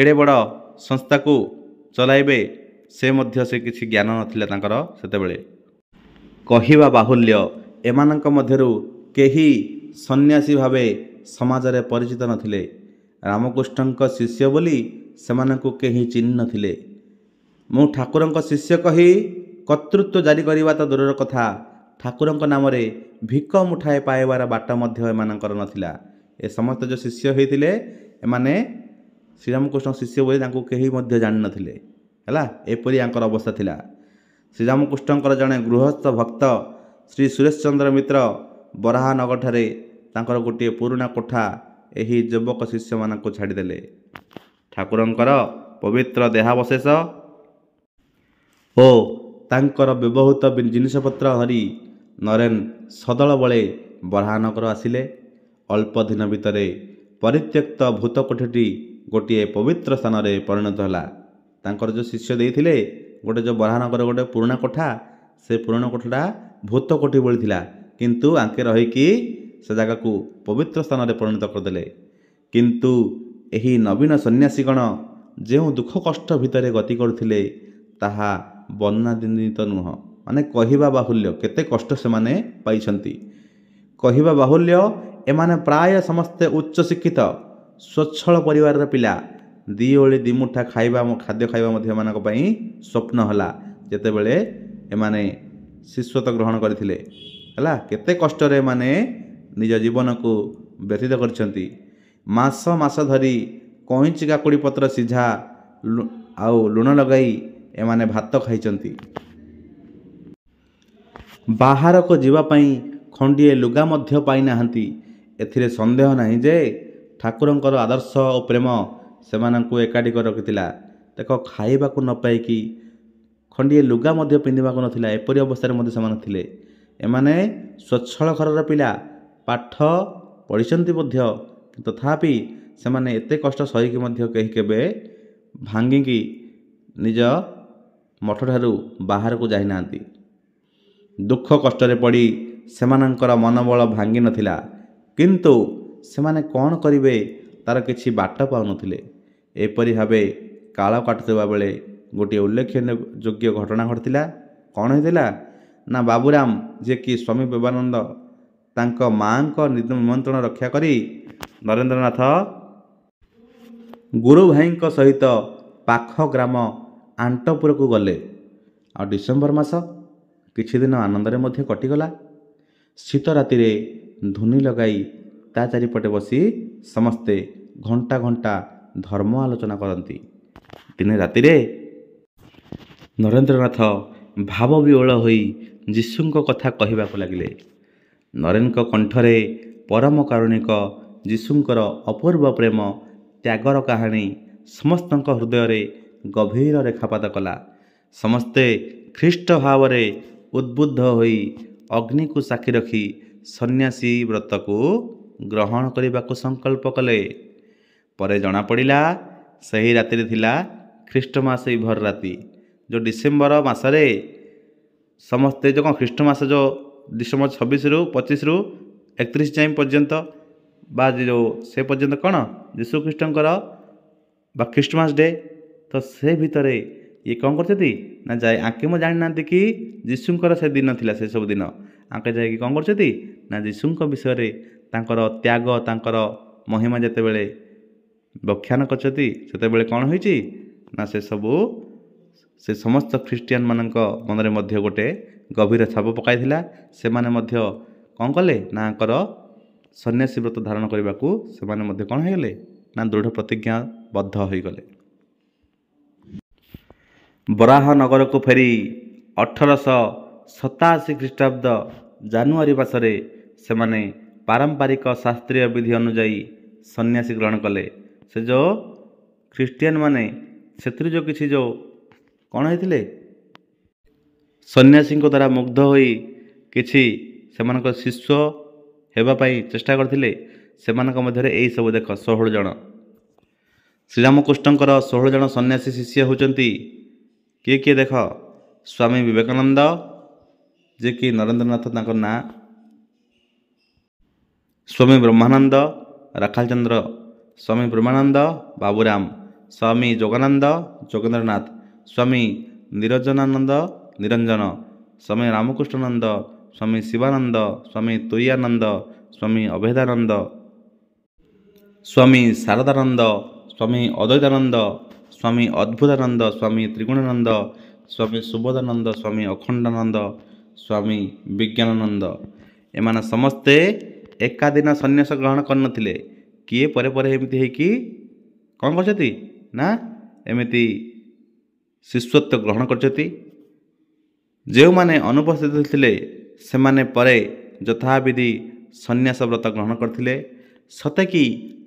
ଏଡ଼େ ବଡ଼ ସଂସ୍ଥାକୁ ଚଲାଇବେ ସେ ମଧ୍ୟ ସେ କିଛି ଜ୍ଞାନ ନଥିଲା ତାଙ୍କର ସେତେବେଳେ କହିବା ବାହୁଲ୍ୟ ଏମାନଙ୍କ ମଧ୍ୟରୁ କେହି ସନ୍ନ୍ୟାସୀ ଭାବେ ସମାଜରେ ପରିଚିତ ନଥିଲେ ରାମକୃଷ୍ଣଙ୍କ ଶିଷ୍ୟ ବୋଲି ସେମାନଙ୍କୁ କେହି ଚିହ୍ନି ନଥିଲେ ମୁଁ ଠାକୁରଙ୍କ ଶିଷ୍ୟ କହି କର୍ତ୍ତୃତ୍ୱ ଜାରି କରିବା ତ ଦୂରର କଥା ଠାକୁରଙ୍କ ନାମରେ ଭିକ ମୁଠାଏ ପାଇବାର ବାଟ ମଧ୍ୟ ଏମାନଙ୍କର ନଥିଲା ଏ ସମସ୍ତେ ଯେଉଁ ଶିଷ୍ୟ ହୋଇଥିଲେ ଏମାନେ ଶ୍ରୀରାମକୃଷ୍ଣଙ୍କ ଶିଷ୍ୟ ବୋଲି ତାଙ୍କୁ କେହି ମଧ୍ୟ ଜାଣିନଥିଲେ ହେଲା ଏପରି ୟାଙ୍କର ଅବସ୍ଥା ଥିଲା ଶ୍ରୀରାମକୃଷ୍ଣଙ୍କର ଜଣେ ଗୃହସ୍ଥ ଭକ୍ତ ଶ୍ରୀ ସୁରେଶ ଚନ୍ଦ୍ର ମିତ୍ର ବରାହନଗରଠାରେ ତାଙ୍କର ଗୋଟିଏ ପୁରୁଣା କୋଠା ଏହି ଯୁବକ ଶିଷ୍ୟମାନଙ୍କୁ ଛାଡ଼ିଦେଲେ ଠାକୁରଙ୍କର ପବିତ୍ର ଦେହାବଶେଷ ଓ ତାଙ୍କର ବ୍ୟବହୃତ ଜିନିଷପତ୍ର ଧରି ନରେନ୍ ସଦଳ ବଳେ ବରାହନଗର ଆସିଲେ ଅଳ୍ପ ଦିନ ଭିତରେ ପରିତ୍ୟକ୍ତ ଭୂତକୋଠିଟି ଗୋଟିଏ ପବିତ୍ର ସ୍ଥାନରେ ପରିଣତ ହେଲା ତାଙ୍କର ଯେଉଁ ଶିଷ୍ୟ ଦେଇଥିଲେ ଗୋଟେ ଯେଉଁ ବରାହନଗର ଗୋଟେ ପୁରୁଣା କୋଠା ସେ ପୁରୁଣା କୋଠାଟା ଭୂତ କୋଠି ବୋଲି ଥିଲା କିନ୍ତୁ ଆଙ୍କେ ରହିକି ସେ ଜାଗାକୁ ପବିତ୍ର ସ୍ଥାନରେ ପରିଣତ କରିଦେଲେ କିନ୍ତୁ ଏହି ନବୀନ ସନ୍ନ୍ୟାସୀଗଣ ଯେଉଁ ଦୁଃଖ କଷ୍ଟ ଭିତରେ ଗତି କରୁଥିଲେ ତାହା ବର୍ଣ୍ଣାଦିନ୍ଦିତ ନୁହଁ ମାନେ କହିବା ବାହୁଲ୍ୟ କେତେ କଷ୍ଟ ସେମାନେ ପାଇଛନ୍ତି କହିବା ବାହୁଲ୍ୟ ଏମାନେ ପ୍ରାୟ ସମସ୍ତେ ଉଚ୍ଚ ଶିକ୍ଷିତ ସ୍ୱଚ୍ଛଳ ପରିବାରର ପିଲା ଦୁଇ ଓଳି ଦୁଇ ମୁଠା ଖାଇବା ଖାଦ୍ୟ ଖାଇବା ମଧ୍ୟ ଏମାନଙ୍କ ପାଇଁ ସ୍ୱପ୍ନ ହେଲା ଯେତେବେଳେ ଏମାନେ ଶିଶୁତ ଗ୍ରହଣ କରିଥିଲେ ହେଲା କେତେ କଷ୍ଟରେ ଏମାନେ ନିଜ ଜୀବନକୁ ବ୍ୟତୀତ କରିଛନ୍ତି ମାସ ମାସ ଧରି କଇଁଚି କାକୁଡ଼ି ପତ୍ର ସିଝା ଆଉ ଲୁଣ ଲଗାଇ ଏମାନେ ଭାତ ଖାଇଛନ୍ତି ବାହାରକୁ ଯିବା ପାଇଁ ଖଣ୍ଡିଏ ଲୁଗା ମଧ୍ୟ ପାଇନାହାନ୍ତି ଏଥିରେ ସନ୍ଦେହ ନାହିଁ ଯେ ଠାକୁରଙ୍କର ଆଦର୍ଶ ଓ ପ୍ରେମ ସେମାନଙ୍କୁ ଏକାଠି କରି ରଖିଥିଲା ଦେଖ ଖାଇବାକୁ ନ ପାଇକି ଖଣ୍ଡିଏ ଲୁଗା ମଧ୍ୟ ପିନ୍ଧିବାକୁ ନଥିଲା ଏପରି ଅବସ୍ଥାରେ ମଧ୍ୟ ସେମାନେ ଥିଲେ ଏମାନେ ସ୍ୱଚ୍ଛଳ ଘରର ପିଲା ପାଠ ପଢ଼ିଛନ୍ତି ମଧ୍ୟ ତଥାପି ସେମାନେ ଏତେ କଷ୍ଟ ସହିକି ମଧ୍ୟ କେହି କେବେ ଭାଙ୍ଗିକି ନିଜ ମଠଠାରୁ ବାହାରକୁ ଯାଇନାହାନ୍ତି ଦୁଃଖ କଷ୍ଟରେ ପଡ଼ି ସେମାନଙ୍କର ମନୋବଳ ଭାଙ୍ଗିନଥିଲା କିନ୍ତୁ ସେମାନେ କ'ଣ କରିବେ ତା'ର କିଛି ବାଟ ପାଉନଥିଲେ ଏପରି ଭାବେ କାଳ କାଟୁଥିବା ବେଳେ ଗୋଟିଏ ଉଲ୍ଲେଖନୀୟ ଯୋଗ୍ୟ ଘଟଣା ଘଟିଥିଲା କ'ଣ ହୋଇଥିଲା ନା ବାବୁରାମ ଯିଏକି ସ୍ୱାମୀ ବିବେକାନନ୍ଦ ତାଙ୍କ ମାଆଙ୍କ ନିମନ୍ତ୍ରଣ ରକ୍ଷା କରି ନରେନ୍ଦ୍ରନାଥ ଗୁରୁ ଭାଇଙ୍କ ସହିତ ପାଖ ଗ୍ରାମ ଆଣ୍ଟପୁରକୁ ଗଲେ ଆଉ ଡିସେମ୍ବର ମାସ କିଛି ଦିନ ଆନନ୍ଦରେ ମଧ୍ୟ କଟିଗଲା ଶୀତ ରାତିରେ ଧୂନି ଲଗାଇ ତା ଚାରିପଟେ ବସି ସମସ୍ତେ ଘଣ୍ଟା ଘଣ୍ଟା ଧର୍ମ ଆଲୋଚନା କରନ୍ତି ଦିନେ ରାତିରେ ନରେନ୍ଦ୍ରନାଥ ଭାବ ବିଓଳ ହୋଇ ଯୀଶୁଙ୍କ କଥା କହିବାକୁ ଲାଗିଲେ ନରେନ୍ଙ୍କ କଣ୍ଠରେ ପରମ କାରୁଣିକ ଯୀଶୁଙ୍କର ଅପୂର୍ବ ପ୍ରେମ ତ୍ୟାଗର କାହାଣୀ ସମସ୍ତଙ୍କ ହୃଦୟରେ ଗଭୀର ରେଖାପାତ କଲା ସମସ୍ତେ ଖ୍ରୀଷ୍ଟ ଭାବରେ ଉଦ୍ବୁଦ୍ଧ ହୋଇ ଅଗ୍ନିକୁ ସାକ୍ଷୀ ରଖି ସନ୍ନ୍ୟାସୀ ବ୍ରତକୁ ଗ୍ରହଣ କରିବାକୁ ସଂକଳ୍ପ କଲେ ପରେ ଜଣାପଡ଼ିଲା ସେହି ରାତିରେ ଥିଲା ଖ୍ରୀଷ୍ଟମାସ ଏଇ ରାତି ଯେଉଁ ଡିସେମ୍ବର ମାସରେ ସମସ୍ତେ ଯେଉଁ କ'ଣ ଖ୍ରୀଷ୍ଟମାସ ଯେଉଁ ଡିସେମ୍ବର ଛବିଶରୁ ପଚିଶରୁ ଏକତିରିଶ ଯାଏଁ ପର୍ଯ୍ୟନ୍ତ ବା ଯେଉଁ ସେ ପର୍ଯ୍ୟନ୍ତ କ'ଣ ଯୀଶୁ ଖ୍ରୀଷ୍ଟଙ୍କର ବା ଖ୍ରୀଷ୍ଟମାସ ଡେ ତ ସେ ଭିତରେ ଇଏ କ'ଣ କରୁଛନ୍ତି ନା ଯାଇ ଆଙ୍କେ ମୁଁ ଜାଣିନାହାନ୍ତି କି ଯୀଶୁଙ୍କର ସେ ଦିନ ଥିଲା ସେସବୁ ଦିନ ଆଙ୍କେ ଯାଇକି କ'ଣ କରୁଛନ୍ତି ନା ଯୀଶୁଙ୍କ ବିଷୟରେ ତାଙ୍କର ତ୍ୟାଗ ତାଙ୍କର ମହିମା ଯେତେବେଳେ ବ୍ୟାଖ୍ୟାନ କରିଛନ୍ତି ସେତେବେଳେ କ'ଣ ହୋଇଛି ନା ସେସବୁ ସେ ସମସ୍ତ ଖ୍ରୀଷ୍ଟିଆନମାନଙ୍କ ମନରେ ମଧ୍ୟ ଗୋଟିଏ ଗଭୀର ଛାପ ପକାଇଥିଲା ସେମାନେ ମଧ୍ୟ କ'ଣ କଲେ ନାଙ୍କର ସନ୍ନ୍ୟାସୀ ବ୍ରତ ଧାରଣ କରିବାକୁ ସେମାନେ ମଧ୍ୟ କ'ଣ ହୋଇଗଲେ ନା ଦୃଢ଼ ପ୍ରତିଜ୍ଞାବଦ୍ଧ ହୋଇଗଲେ ବରାହ ନଗରକୁ ଫେରି ଅଠରଶହ ସତାଅଶୀ ଖ୍ରୀଷ୍ଟାବ୍ଦ ଜାନୁଆରୀ ମାସରେ ସେମାନେ ପାରମ୍ପରିକ ଶାସ୍ତ୍ରୀୟ ବିଧି ଅନୁଯାୟୀ ସନ୍ନ୍ୟାସୀ ଗ୍ରହଣ କଲେ ସେ ଯେଉଁ ଖ୍ରୀଷ୍ଟିଆନ ମାନେ ସେଥିରୁ ଯେଉଁ କିଛି ଯେଉଁ କ'ଣ ହେଇଥିଲେ ସନ୍ନ୍ୟାସୀଙ୍କ ଦ୍ୱାରା ମୁଗ୍ଧ ହୋଇ କିଛି ସେମାନଙ୍କ ଶିଷ୍ୟ ହେବା ପାଇଁ ଚେଷ୍ଟା କରିଥିଲେ ସେମାନଙ୍କ ମଧ୍ୟରେ ଏହିସବୁ ଦେଖ ଷୋହଳ ଜଣ ଶ୍ରୀରାମକୃଷ୍ଣଙ୍କର ଷୋହଳ ଜଣ ସନ୍ନ୍ୟାସୀ ଶିଷ୍ୟ ହେଉଛନ୍ତି କିଏ କିଏ ଦେଖ ସ୍ୱାମୀ ବିବେକାନନ୍ଦ ଯିଏକି ନରେନ୍ଦ୍ରନାଥ ତାଙ୍କ ନାଁ ସ୍ୱାମୀ ବ୍ରହ୍ମାନନ୍ଦ ରାଖାଲଚନ୍ଦ୍ର ସ୍ୱାମୀ ପ୍ରେମାନନ୍ଦ ବାବୁରାମ ସ୍ୱାମୀ ଯୋଗାନନ୍ଦ ଯୋଗେନ୍ଦ୍ରନାଥ ସ୍ୱାମୀ ନିରଞ୍ଜନାନନ୍ଦ ନିରଞ୍ଜନ ସ୍ୱାମୀ ରାମକୃଷ୍ଣାନନ୍ଦ ସ୍ୱାମୀ ଶିବାନନ୍ଦ ସ୍ୱାମୀ ତୋୟାନନ୍ଦ ସ୍ୱାମୀ ଅଭେଦାନନ୍ଦ ସ୍ୱାମୀ ଶାରଦାନନ୍ଦ ସ୍ୱାମୀ ଅଦ୍ୱୈତାନନ୍ଦ ସ୍ୱାମୀ ଅଦ୍ଭୁତାନନ୍ଦ ସ୍ୱାମୀ ତ୍ରିଗୁଣାନନ୍ଦ ସ୍ୱାମୀ ସୁବୋଧାନନ୍ଦ ସ୍ୱାମୀ ଅଖଣ୍ଡାନନ୍ଦ ସ୍ୱାମୀ ବିଜ୍ଞାନାନନ୍ଦ ଏମାନେ ସମସ୍ତେ ଏକାଦିନ ସନ୍ନ୍ୟାସ ଗ୍ରହଣ କରିନଥିଲେ କିଏ ପରେ ପରେ ଏମିତି ହେଇକି କ'ଣ କରିଛନ୍ତି ନା ଏମିତି ଶିଷ୍ୟତ୍ୱ ଗ୍ରହଣ କରିଛନ୍ତି ଯେଉଁମାନେ ଅନୁପସ୍ଥିତ ଥିଲେ ସେମାନେ ପରେ ଯଥାବିଧି ସନ୍ନ୍ୟାସ ବ୍ରତ ଗ୍ରହଣ କରିଥିଲେ ସତେ କି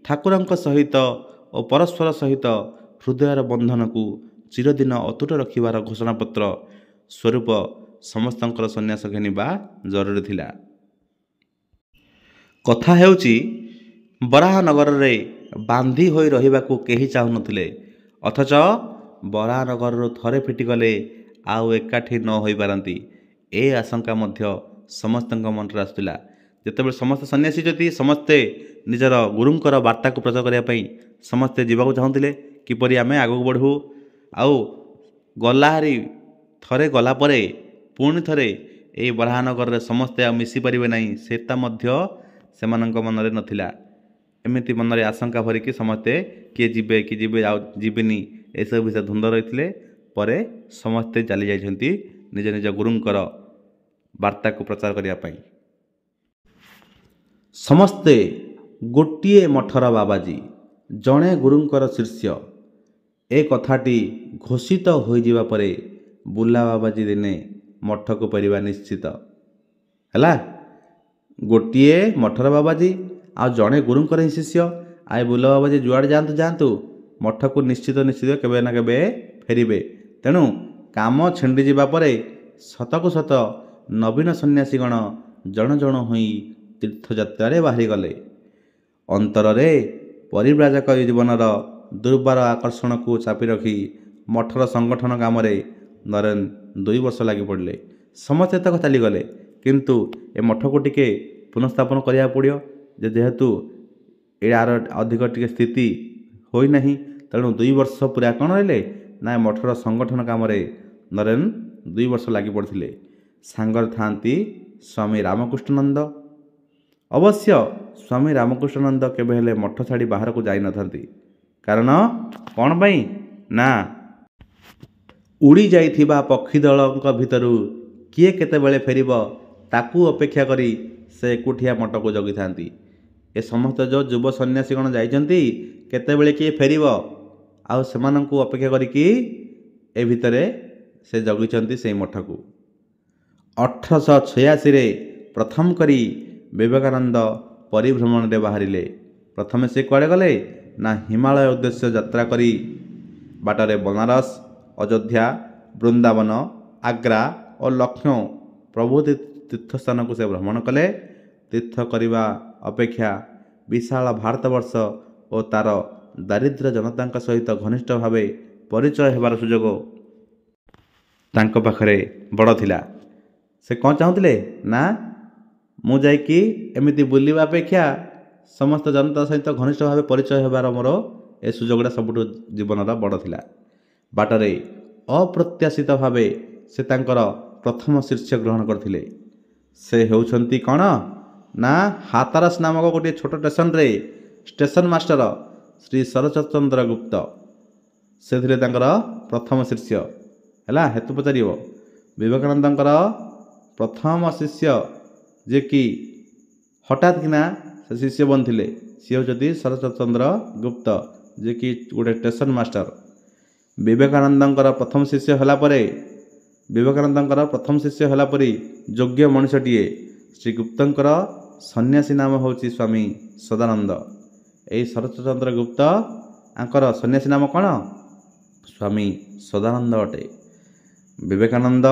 ଠାକୁରଙ୍କ ସହିତ ଓ ପରସ୍ପର ସହିତ ହୃଦୟର ବନ୍ଧନକୁ ଚିରଦିନ ଅତୁଟ ରଖିବାର ଘୋଷଣାପତ୍ର ସ୍ୱରୂପ ସମସ୍ତଙ୍କର ସନ୍ନ୍ୟାସ ଘେନିବା ଜରୁରୀ ଥିଲା କଥା ହେଉଛି ବରାହନଗରରେ ବାନ୍ଧି ହୋଇ ରହିବାକୁ କେହି ଚାହୁଁନଥିଲେ ଅଥଚ ବରାହନଗରରୁ ଥରେ ଫିଟିଗଲେ ଆଉ ଏକାଠି ନ ହୋଇପାରନ୍ତି ଏ ଆଶଙ୍କା ମଧ୍ୟ ସମସ୍ତଙ୍କ ମନରେ ଆସୁଥିଲା ଯେତେବେଳେ ସମସ୍ତେ ସନ୍ନ୍ୟାସୀ ଯଦି ସମସ୍ତେ ନିଜର ଗୁରୁଙ୍କର ବାର୍ତ୍ତାକୁ ପ୍ରଚାର କରିବା ପାଇଁ ସମସ୍ତେ ଯିବାକୁ ଚାହୁଁଥିଲେ କିପରି ଆମେ ଆଗକୁ ବଢ଼ୁ ଆଉ ଗଲା ହାରି ଥରେ ଗଲା ପରେ ପୁଣି ଥରେ ଏଇ ବରାହନଗରରେ ସମସ୍ତେ ଆଉ ମିଶିପାରିବେ ନାହିଁ ସେଟା ମଧ୍ୟ ସେମାନଙ୍କ ମନରେ ନଥିଲା ଏମିତି ମନରେ ଆଶଙ୍କା ଭରିକି ସମସ୍ତେ କିଏ ଯିବେ କିଏ ଯିବେ ଆଉ ଯିବେନି ଏସବୁ ବିଷୟରେ ଧୁନ୍ଦ ରହିଥିଲେ ପରେ ସମସ୍ତେ ଚାଲି ଯାଇଛନ୍ତି ନିଜ ନିଜ ଗୁରୁଙ୍କର ବାର୍ତ୍ତାକୁ ପ୍ରଚାର କରିବା ପାଇଁ ସମସ୍ତେ ଗୋଟିଏ ମଠର ବାବାଜୀ ଜଣେ ଗୁରୁଙ୍କର ଶିଷ୍ୟ ଏ କଥାଟି ଘୋଷିତ ହୋଇଯିବା ପରେ ବୁଲା ବାବାଜୀ ଦିନେ ମଠକୁ ପରିବା ନିଶ୍ଚିତ ହେଲା ଗୋଟିଏ ମଠର ବାବାଜୀ ଆଉ ଜଣେ ଗୁରୁଙ୍କର ହିଁ ଶିଷ୍ୟ ଆଇ ବୁଲ ଯେ ଯୁଆଡ଼େ ଯାଆନ୍ତୁ ଯାଆନ୍ତୁ ମଠକୁ ନିଶ୍ଚିତ ନିଶ୍ଚିତ କେବେ ନା କେବେ ଫେରିବେ ତେଣୁ କାମ ଛିଣ୍ଡିଯିବା ପରେ ସତକୁ ସତ ନବୀନ ସନ୍ନ୍ୟାସୀଗଣ ଜଣ ଜଣ ହୋଇ ତୀର୍ଥଯାତ୍ରାରେ ବାହାରିଗଲେ ଅନ୍ତରରେ ପରିବ୍ରାଜକ ଜୀବନର ଦୁର୍ବାର ଆକର୍ଷଣକୁ ଚାପି ରଖି ମଠର ସଂଗଠନ କାମରେ ନରେନ୍ ଦୁଇ ବର୍ଷ ଲାଗି ପଡ଼ିଲେ ସମସ୍ତେ ତକ ଚାଲିଗଲେ କିନ୍ତୁ ଏ ମଠକୁ ଟିକିଏ ପୁନଃସ୍ଥାପନ କରିବାକୁ ପଡ଼ିବ ଯେ ଯେହେତୁ ଏଡ଼ାର ଅଧିକ ଟିକେ ସ୍ଥିତି ହୋଇନାହିଁ ତେଣୁ ଦୁଇ ବର୍ଷ ପୁରା କ'ଣ ରହିଲେ ନା ମଠର ସଂଗଠନ କାମରେ ନରେନ୍ ଦୁଇ ବର୍ଷ ଲାଗି ପଡ଼ିଥିଲେ ସାଙ୍ଗରେ ଥାଆନ୍ତି ସ୍ୱାମୀ ରାମକୃଷ୍ଣନନ୍ଦ ଅବଶ୍ୟ ସ୍ୱାମୀ ରାମକୃଷ୍ଣନନ୍ଦ କେବେ ହେଲେ ମଠ ଛାଡ଼ି ବାହାରକୁ ଯାଇନଥାନ୍ତି କାରଣ କ'ଣ ପାଇଁ ନା ଉଡ଼ିଯାଇଥିବା ପକ୍ଷୀ ଦଳଙ୍କ ଭିତରୁ କିଏ କେତେବେଳେ ଫେରିବ ତାକୁ ଅପେକ୍ଷା କରି ସେ ଏକୁଟିଆ ମଟକୁ ଜଗିଥାନ୍ତି ଏ ସମସ୍ତ ଯେଉଁ ଯୁବ ସନ୍ନ୍ୟାସୀ କ'ଣ ଯାଇଛନ୍ତି କେତେବେଳେ କିଏ ଫେରିବ ଆଉ ସେମାନଙ୍କୁ ଅପେକ୍ଷା କରିକି ଏ ଭିତରେ ସେ ଜଗିଛନ୍ତି ସେହି ମଠକୁ ଅଠରଶହ ଛୟାଅଶୀରେ ପ୍ରଥମ କରି ବିବେକାନନ୍ଦ ପରିଭ୍ରମଣରେ ବାହାରିଲେ ପ୍ରଥମେ ସେ କୁଆଡ଼େ ଗଲେ ନା ହିମାଳୟ ଉଦ୍ଦେଶ୍ୟ ଯାତ୍ରା କରି ବାଟରେ ବନାରସ ଅଯୋଧ୍ୟା ବୃନ୍ଦାବନ ଆଗ୍ରା ଓ ଲକ୍ଷ୍ନୌ ପ୍ରଭୃତି ତୀର୍ଥସ୍ଥାନକୁ ସେ ଭ୍ରମଣ କଲେ ତୀର୍ଥ କରିବା ଅପେକ୍ଷା ବିଶାଳ ଭାରତବର୍ଷ ଓ ତା'ର ଦାରିଦ୍ର୍ୟ ଜନତାଙ୍କ ସହିତ ଘନିଷ୍ଠ ଭାବେ ପରିଚୟ ହେବାର ସୁଯୋଗ ତାଙ୍କ ପାଖରେ ବଡ଼ ଥିଲା ସେ କ'ଣ ଚାହୁଁଥିଲେ ନା ମୁଁ ଯାଇକି ଏମିତି ବୁଲିବା ଅପେକ୍ଷା ସମସ୍ତ ଜନତା ସହିତ ଘନିଷ୍ଠ ଭାବେ ପରିଚୟ ହେବାର ମୋର ଏ ସୁଯୋଗଟା ସବୁଠୁ ଜୀବନର ବଡ଼ ଥିଲା ବାଟରେ ଅପ୍ରତ୍ୟାଶିତ ଭାବେ ସେ ତାଙ୍କର ପ୍ରଥମ ଶୀର୍ଷ ଗ୍ରହଣ କରିଥିଲେ ସେ ହେଉଛନ୍ତି କ'ଣ ନା ହାତାରସ ନାମକ ଗୋଟିଏ ଛୋଟ ଷ୍ଟେସନରେ ଷ୍ଟେସନ ମାଷ୍ଟର ଶ୍ରୀ ଶରତଚନ୍ଦ୍ର ଗୁପ୍ତ ସେ ଥିଲେ ତାଙ୍କର ପ୍ରଥମ ଶିଷ୍ୟ ହେଲା ହେତୁ ପଚାରିବ ବିବେକାନନ୍ଦଙ୍କର ପ୍ରଥମ ଶିଷ୍ୟ ଯିଏକି ହଠାତ୍ କିନା ସେ ଶିଷ୍ୟ ବନିଥିଲେ ସିଏ ହେଉଛନ୍ତି ଶରତଚନ୍ଦ୍ର ଗୁପ୍ତ ଯିଏକି ଗୋଟିଏ ଷ୍ଟେସନ ମାଷ୍ଟର ବିବେକାନନ୍ଦଙ୍କର ପ୍ରଥମ ଶିଷ୍ୟ ହେଲା ପରେ ବିବେକାନନ୍ଦଙ୍କର ପ୍ରଥମ ଶିଷ୍ୟ ହେଲା ପରି ଯୋଗ୍ୟ ମଣିଷଟିଏ ଶ୍ରୀଗୁପ୍ତଙ୍କର ସନ୍ନ୍ୟାସୀ ନାମ ହେଉଛି ସ୍ୱାମୀ ସଦାନନ୍ଦ ଏହି ଶରତ ଚନ୍ଦ୍ର ଗୁପ୍ତ ଆଙ୍କର ସନ୍ନ୍ୟାସୀ ନାମ କ'ଣ ସ୍ୱାମୀ ସଦାନନ୍ଦ ଅଟେ ବିବେକାନନ୍ଦ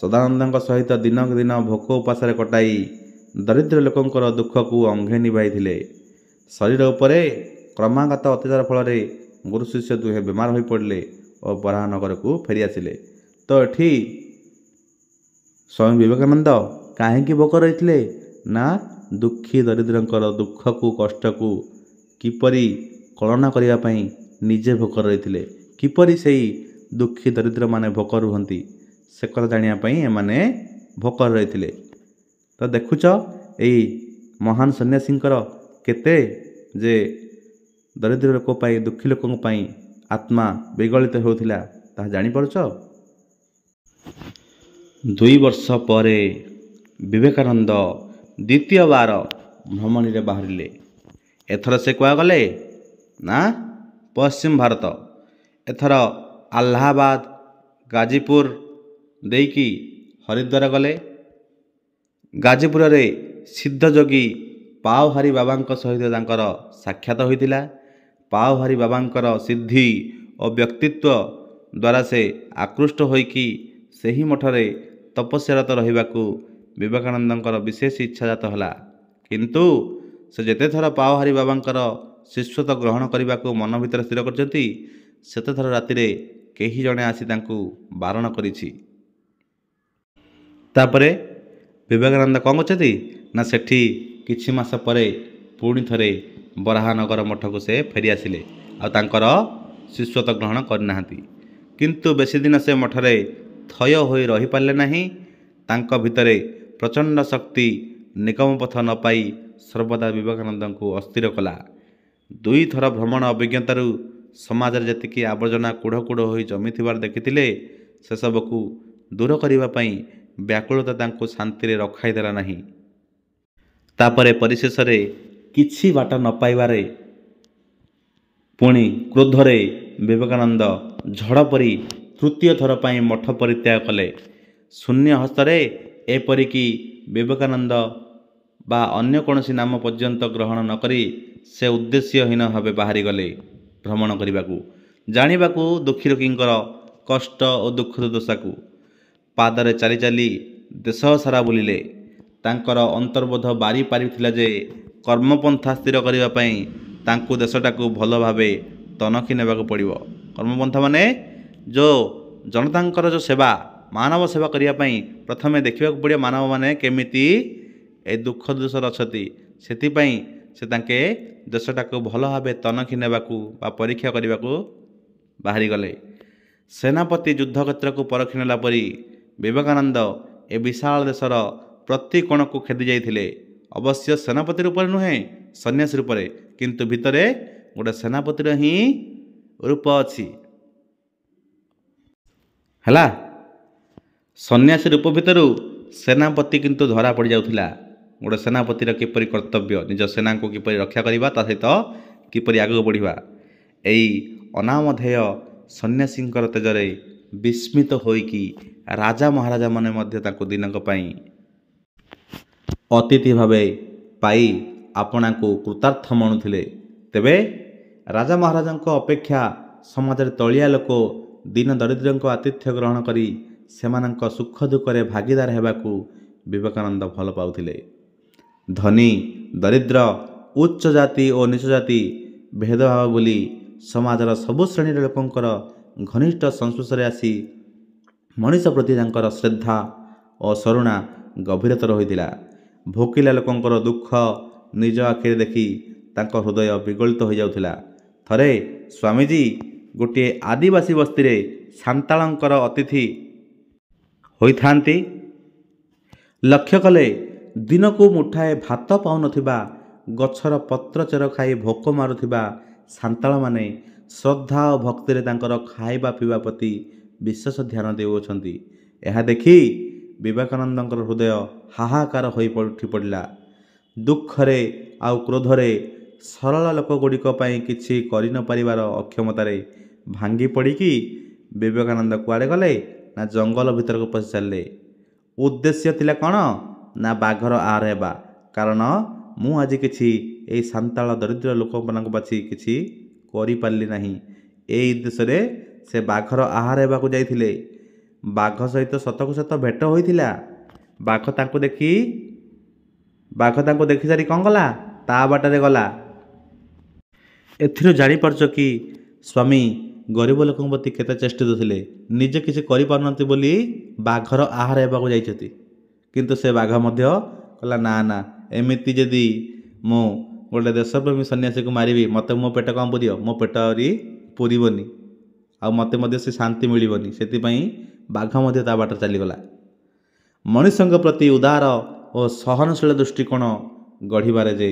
ସଦାନନ୍ଦଙ୍କ ସହିତ ଦିନକୁ ଦିନ ଭୋକ ଉପାସରେ କଟାଇ ଦରିଦ୍ର ଲୋକଙ୍କର ଦୁଃଖକୁ ଅଙ୍ଘେ ନିଭାଇଥିଲେ ଶରୀର ଉପରେ କ୍ରମାଗତ ଅତ୍ୟାଚାର ଫଳରେ ଗୁରୁ ଶିଷ୍ୟ ଦୁହେଁ ବେମାର ହୋଇପଡ଼ିଲେ ଓ ବରାହନଗରକୁ ଫେରିଆସିଲେ ତ ଏଠି ସ୍ୱାମୀ ବିବେକାନନ୍ଦ କାହିଁକି ଭୋକ ରହିଥିଲେ ନା ଦୁଃଖୀ ଦରିଦ୍ରଙ୍କର ଦୁଃଖକୁ କଷ୍ଟକୁ କିପରି କଳନା କରିବା ପାଇଁ ନିଜେ ଭୋକ ରହିଥିଲେ କିପରି ସେଇ ଦୁଃଖୀ ଦରିଦ୍ରମାନେ ଭୋକ ରୁହନ୍ତି ସେ କଥା ଜାଣିବା ପାଇଁ ଏମାନେ ଭୋକରେ ରହିଥିଲେ ତ ଦେଖୁଛ ଏଇ ମହାନ ସନ୍ନ୍ୟାସୀଙ୍କର କେତେ ଯେ ଦରିଦ୍ର ଲୋକ ପାଇଁ ଦୁଃଖୀ ଲୋକଙ୍କ ପାଇଁ ଆତ୍ମା ବିଗଳିତ ହେଉଥିଲା ତାହା ଜାଣିପାରୁଛ ଦୁଇ ବର୍ଷ ପରେ ବିବେକାନନ୍ଦ ଦ୍ୱିତୀୟ ବାର ଭ୍ରମଣୀରେ ବାହାରିଲେ ଏଥର ସେ କୁହାଗଲେ ନା ପଶ୍ଚିମ ଭାରତ ଏଥର ଆହ୍ଲାବାଦ ଗାଜିପୁର ଦେଇକି ହରିଦ୍ୱାର ଗଲେ ଗାଜିପୁରରେ ସିଦ୍ଧଯୋଗୀ ପାଓହାରି ବାବାଙ୍କ ସହିତ ତାଙ୍କର ସାକ୍ଷାତ ହୋଇଥିଲା ପାଓହାରି ବାବାଙ୍କର ସିଦ୍ଧି ଓ ବ୍ୟକ୍ତିତ୍ୱ ଦ୍ୱାରା ସେ ଆକୃଷ୍ଟ ହୋଇକି ସେହି ମଠରେ ତପସ୍ୟାରତ ରହିବାକୁ ବିବେକାନନ୍ଦଙ୍କର ବିଶେଷ ଇଚ୍ଛାଜାତ ହେଲା କିନ୍ତୁ ସେ ଯେତେଥର ପାଓହାରି ବାବାଙ୍କର ଶିଷ୍ୟତ ଗ୍ରହଣ କରିବାକୁ ମନ ଭିତରେ ସ୍ଥିର କରିଛନ୍ତି ସେତେଥର ରାତିରେ କେହି ଜଣେ ଆସି ତାଙ୍କୁ ବାରଣ କରିଛି ତାପରେ ବିବେକାନନ୍ଦ କ'ଣ କରିଛନ୍ତି ନା ସେଠି କିଛି ମାସ ପରେ ପୁଣି ଥରେ ବରାହନଗର ମଠକୁ ସେ ଫେରିଆସିଲେ ଆଉ ତାଙ୍କର ଶିଷ୍ୟତ ଗ୍ରହଣ କରିନାହାନ୍ତି କିନ୍ତୁ ବେଶୀ ଦିନ ସେ ମଠରେ ଥୟ ହୋଇ ରହିପାରିଲେ ନାହିଁ ତାଙ୍କ ଭିତରେ ପ୍ରଚଣ୍ଡ ଶକ୍ତି ନିଗମ ପଥ ନ ପାଇ ସର୍ବଦା ବିବେକାନନ୍ଦଙ୍କୁ ଅସ୍ଥିର କଲା ଦୁଇଥର ଭ୍ରମଣ ଅଭିଜ୍ଞତାରୁ ସମାଜରେ ଯେତିକି ଆବର୍ଜନା କୁଢ଼ କୁଢ଼ ହୋଇ ଜମିଥିବାର ଦେଖିଥିଲେ ସେସବୁକୁ ଦୂର କରିବା ପାଇଁ ବ୍ୟାକୁଳତା ତାଙ୍କୁ ଶାନ୍ତିରେ ରଖାଇଦେଲା ନାହିଁ ତାପରେ ପରିଶେଷରେ କିଛି ବାଟ ନ ପାଇବାରେ ପୁଣି କ୍ରୋଧରେ ବିବେକାନନ୍ଦ ଝଡ଼ ପରି ତୃତୀୟ ଥର ପାଇଁ ମଠ ପରିତ୍ୟାଗ କଲେ ଶୂନ୍ୟ ହସ୍ତରେ ଏପରିକି ବିବେକାନନ୍ଦ ବା ଅନ୍ୟ କୌଣସି ନାମ ପର୍ଯ୍ୟନ୍ତ ଗ୍ରହଣ ନ କରି ସେ ଉଦ୍ଦେଶ୍ୟହୀନ ଭାବେ ବାହାରିଗଲେ ଭ୍ରମଣ କରିବାକୁ ଜାଣିବାକୁ ଦୁଃଖୀ ଦୁଃଖୀରୋଗୀଙ୍କର କଷ୍ଟ ଓ ଦୁଃଖ ଦୁର୍ଦ୍ଦଶାକୁ ପାଦରେ ଚାଲି ଚାଲି ଦେଶ ସାରା ବୁଲିଲେ ତାଙ୍କର ଅନ୍ତର୍ବୋଧ ବାରି ପାରିଥିଲା ଯେ କର୍ମପନ୍ଥା ସ୍ଥିର କରିବା ପାଇଁ ତାଙ୍କୁ ଦେଶଟାକୁ ଭଲ ଭାବେ ତନଖି ନେବାକୁ ପଡ଼ିବ କର୍ମପନ୍ଥା ମାନେ ଯେଉଁ ଜନତାଙ୍କର ଯେଉଁ ସେବା ମାନବ ସେବା କରିବା ପାଇଁ ପ୍ରଥମେ ଦେଖିବାକୁ ପଡ଼ିବ ମାନବମାନେ କେମିତି ଏ ଦୁଃଖ ଦୋଷରେ ଅଛନ୍ତି ସେଥିପାଇଁ ସେ ତାଙ୍କେ ଦେଶଟାକୁ ଭଲ ଭାବେ ତନଖି ନେବାକୁ ବା ପରୀକ୍ଷା କରିବାକୁ ବାହାରିଗଲେ ସେନାପତି ଯୁଦ୍ଧକ୍ଷେତ୍ରକୁ ପରଖି ନେଲା ପରି ବିବେକାନନ୍ଦ ଏ ବିଶାଳ ଦେଶର ପ୍ରତି କୋଣକୁ ଖେଦି ଯାଇଥିଲେ ଅବଶ୍ୟ ସେନାପତି ରୂପରେ ନୁହେଁ ସନ୍ନ୍ୟାସୀ ରୂପରେ କିନ୍ତୁ ଭିତରେ ଗୋଟେ ସେନାପତିର ହିଁ ରୂପ ଅଛି ହେଲା ସନ୍ନ୍ୟାସୀ ରୂପ ଭିତରୁ ସେନାପତି କିନ୍ତୁ ଧରା ପଡ଼ିଯାଉଥିଲା ଗୋଟେ ସେନାପତିର କିପରି କର୍ତ୍ତବ୍ୟ ନିଜ ସେନାଙ୍କୁ କିପରି ରକ୍ଷା କରିବା ତା ସହିତ କିପରି ଆଗକୁ ବଢ଼ିବା ଏଇ ଅନାମଧେୟ ସନ୍ନ୍ୟାସୀଙ୍କର ତେଜରେ ବିସ୍ମିତ ହୋଇକି ରାଜା ମହାରାଜାମାନେ ମଧ୍ୟ ତାଙ୍କୁ ଦିନଙ୍କ ପାଇଁ ଅତିଥି ଭାବେ ପାଇ ଆପଣାଙ୍କୁ କୃତାର୍ଥ ମଣୁଥିଲେ ତେବେ ରାଜା ମହାରାଜାଙ୍କ ଅପେକ୍ଷା ସମାଜରେ ତଳିଆ ଲୋକ ଦିନ ଦରିଦ୍ରଙ୍କ ଆତିଥ୍ୟ ଗ୍ରହଣ କରି ସେମାନଙ୍କ ସୁଖ ଦୁଃଖରେ ଭାଗିଦାର ହେବାକୁ ବିବେକାନନ୍ଦ ଭଲ ପାଉଥିଲେ ଧନୀ ଦରିଦ୍ର ଉଚ୍ଚ ଜାତି ଓ ନୀଚ ଜାତି ଭେଦଭାବ ବୋଲି ସମାଜର ସବୁ ଶ୍ରେଣୀର ଲୋକଙ୍କର ଘନିଷ୍ଠ ସଂସ୍ପର୍ଶରେ ଆସି ମଣିଷ ପ୍ରତି ତାଙ୍କର ଶ୍ରଦ୍ଧା ଓ ସରୁଣା ଗଭୀରତର ହୋଇଥିଲା ଭୋକିଲା ଲୋକଙ୍କର ଦୁଃଖ ନିଜ ଆଖିରେ ଦେଖି ତାଙ୍କ ହୃଦୟ ବିଗଳିତ ହୋଇଯାଉଥିଲା ଥରେ ସ୍ୱାମୀଜୀ ଗୋଟିଏ ଆଦିବାସୀ ବସ୍ତିରେ ସାନ୍ତାଳଙ୍କର ଅତିଥି ହୋଇଥାନ୍ତି ଲକ୍ଷ୍ୟ କଲେ ଦିନକୁ ମୁଠାଏ ଭାତ ପାଉନଥିବା ଗଛର ପତ୍ର ଚେର ଖାଇ ଭୋକ ମାରୁଥିବା ସାନ୍ତାଳମାନେ ଶ୍ରଦ୍ଧା ଓ ଭକ୍ତିରେ ତାଙ୍କର ଖାଇବା ପିଇବା ପ୍ରତି ବିଶେଷ ଧ୍ୟାନ ଦେଉଅଛନ୍ତି ଏହା ଦେଖି ବିବେକାନନ୍ଦଙ୍କର ହୃଦୟ ହାହାକାର ହୋଇ ଉଠି ପଡ଼ିଲା ଦୁଃଖରେ ଆଉ କ୍ରୋଧରେ ସରଳ ଲୋକଗୁଡ଼ିକ ପାଇଁ କିଛି କରିନପାରିବାର ଅକ୍ଷମତାରେ ଭାଙ୍ଗି ପଡ଼ିକି ବିବେକାନନ୍ଦ କୁଆଡ଼େ ଗଲେ ନା ଜଙ୍ଗଲ ଭିତରକୁ ପଶି ଚାଲିଲେ ଉଦ୍ଦେଶ୍ୟ ଥିଲା କ'ଣ ନା ବାଘର ଆହାର ହେବା କାରଣ ମୁଁ ଆଜି କିଛି ଏଇ ସାନ୍ତାଳ ଦରିଦ୍ର ଲୋକମାନଙ୍କ ପାଛି କିଛି କରିପାରିଲି ନାହିଁ ଏଇ ଉଦ୍ଦେଶ୍ୟରେ ସେ ବାଘର ଆହାର ହେବାକୁ ଯାଇଥିଲେ ବାଘ ସହିତ ସତକୁ ସତ ଭେଟ ହୋଇଥିଲା ବାଘ ତାଙ୍କୁ ଦେଖି ବାଘ ତାଙ୍କୁ ଦେଖିସାରି କ'ଣ କଲା ତା ବାଟରେ ଗଲା ଏଥିରୁ ଜାଣିପାରୁଛ କି ସ୍ୱାମୀ ଗରିବ ଲୋକଙ୍କ ପ୍ରତି କେତେ ଚେଷ୍ଟିତ ଥିଲେ ନିଜେ କିଛି କରିପାରୁନାହାନ୍ତି ବୋଲି ବାଘର ଆହାର ହେବାକୁ ଯାଇଛନ୍ତି କିନ୍ତୁ ସେ ବାଘ ମଧ୍ୟ କହିଲା ନା ନା ଏମିତି ଯଦି ମୁଁ ଗୋଟେ ଦେଶପ୍ରେମୀ ସନ୍ନ୍ୟାସୀକୁ ମାରିବି ମୋତେ ମୋ ପେଟ କ'ଣ ପୁରିବ ମୋ ପେଟ ଆହୁରି ପୁରିବନି ଆଉ ମୋତେ ମଧ୍ୟ ସେ ଶାନ୍ତି ମିଳିବନି ସେଥିପାଇଁ ବାଘ ମଧ୍ୟ ତା ବାଟ ଚାଲିଗଲା ମଣିଷଙ୍କ ପ୍ରତି ଉଦାର ଓ ସହନଶୀଳ ଦୃଷ୍ଟିକୋଣ ଗଢ଼ିବାରେ ଯେ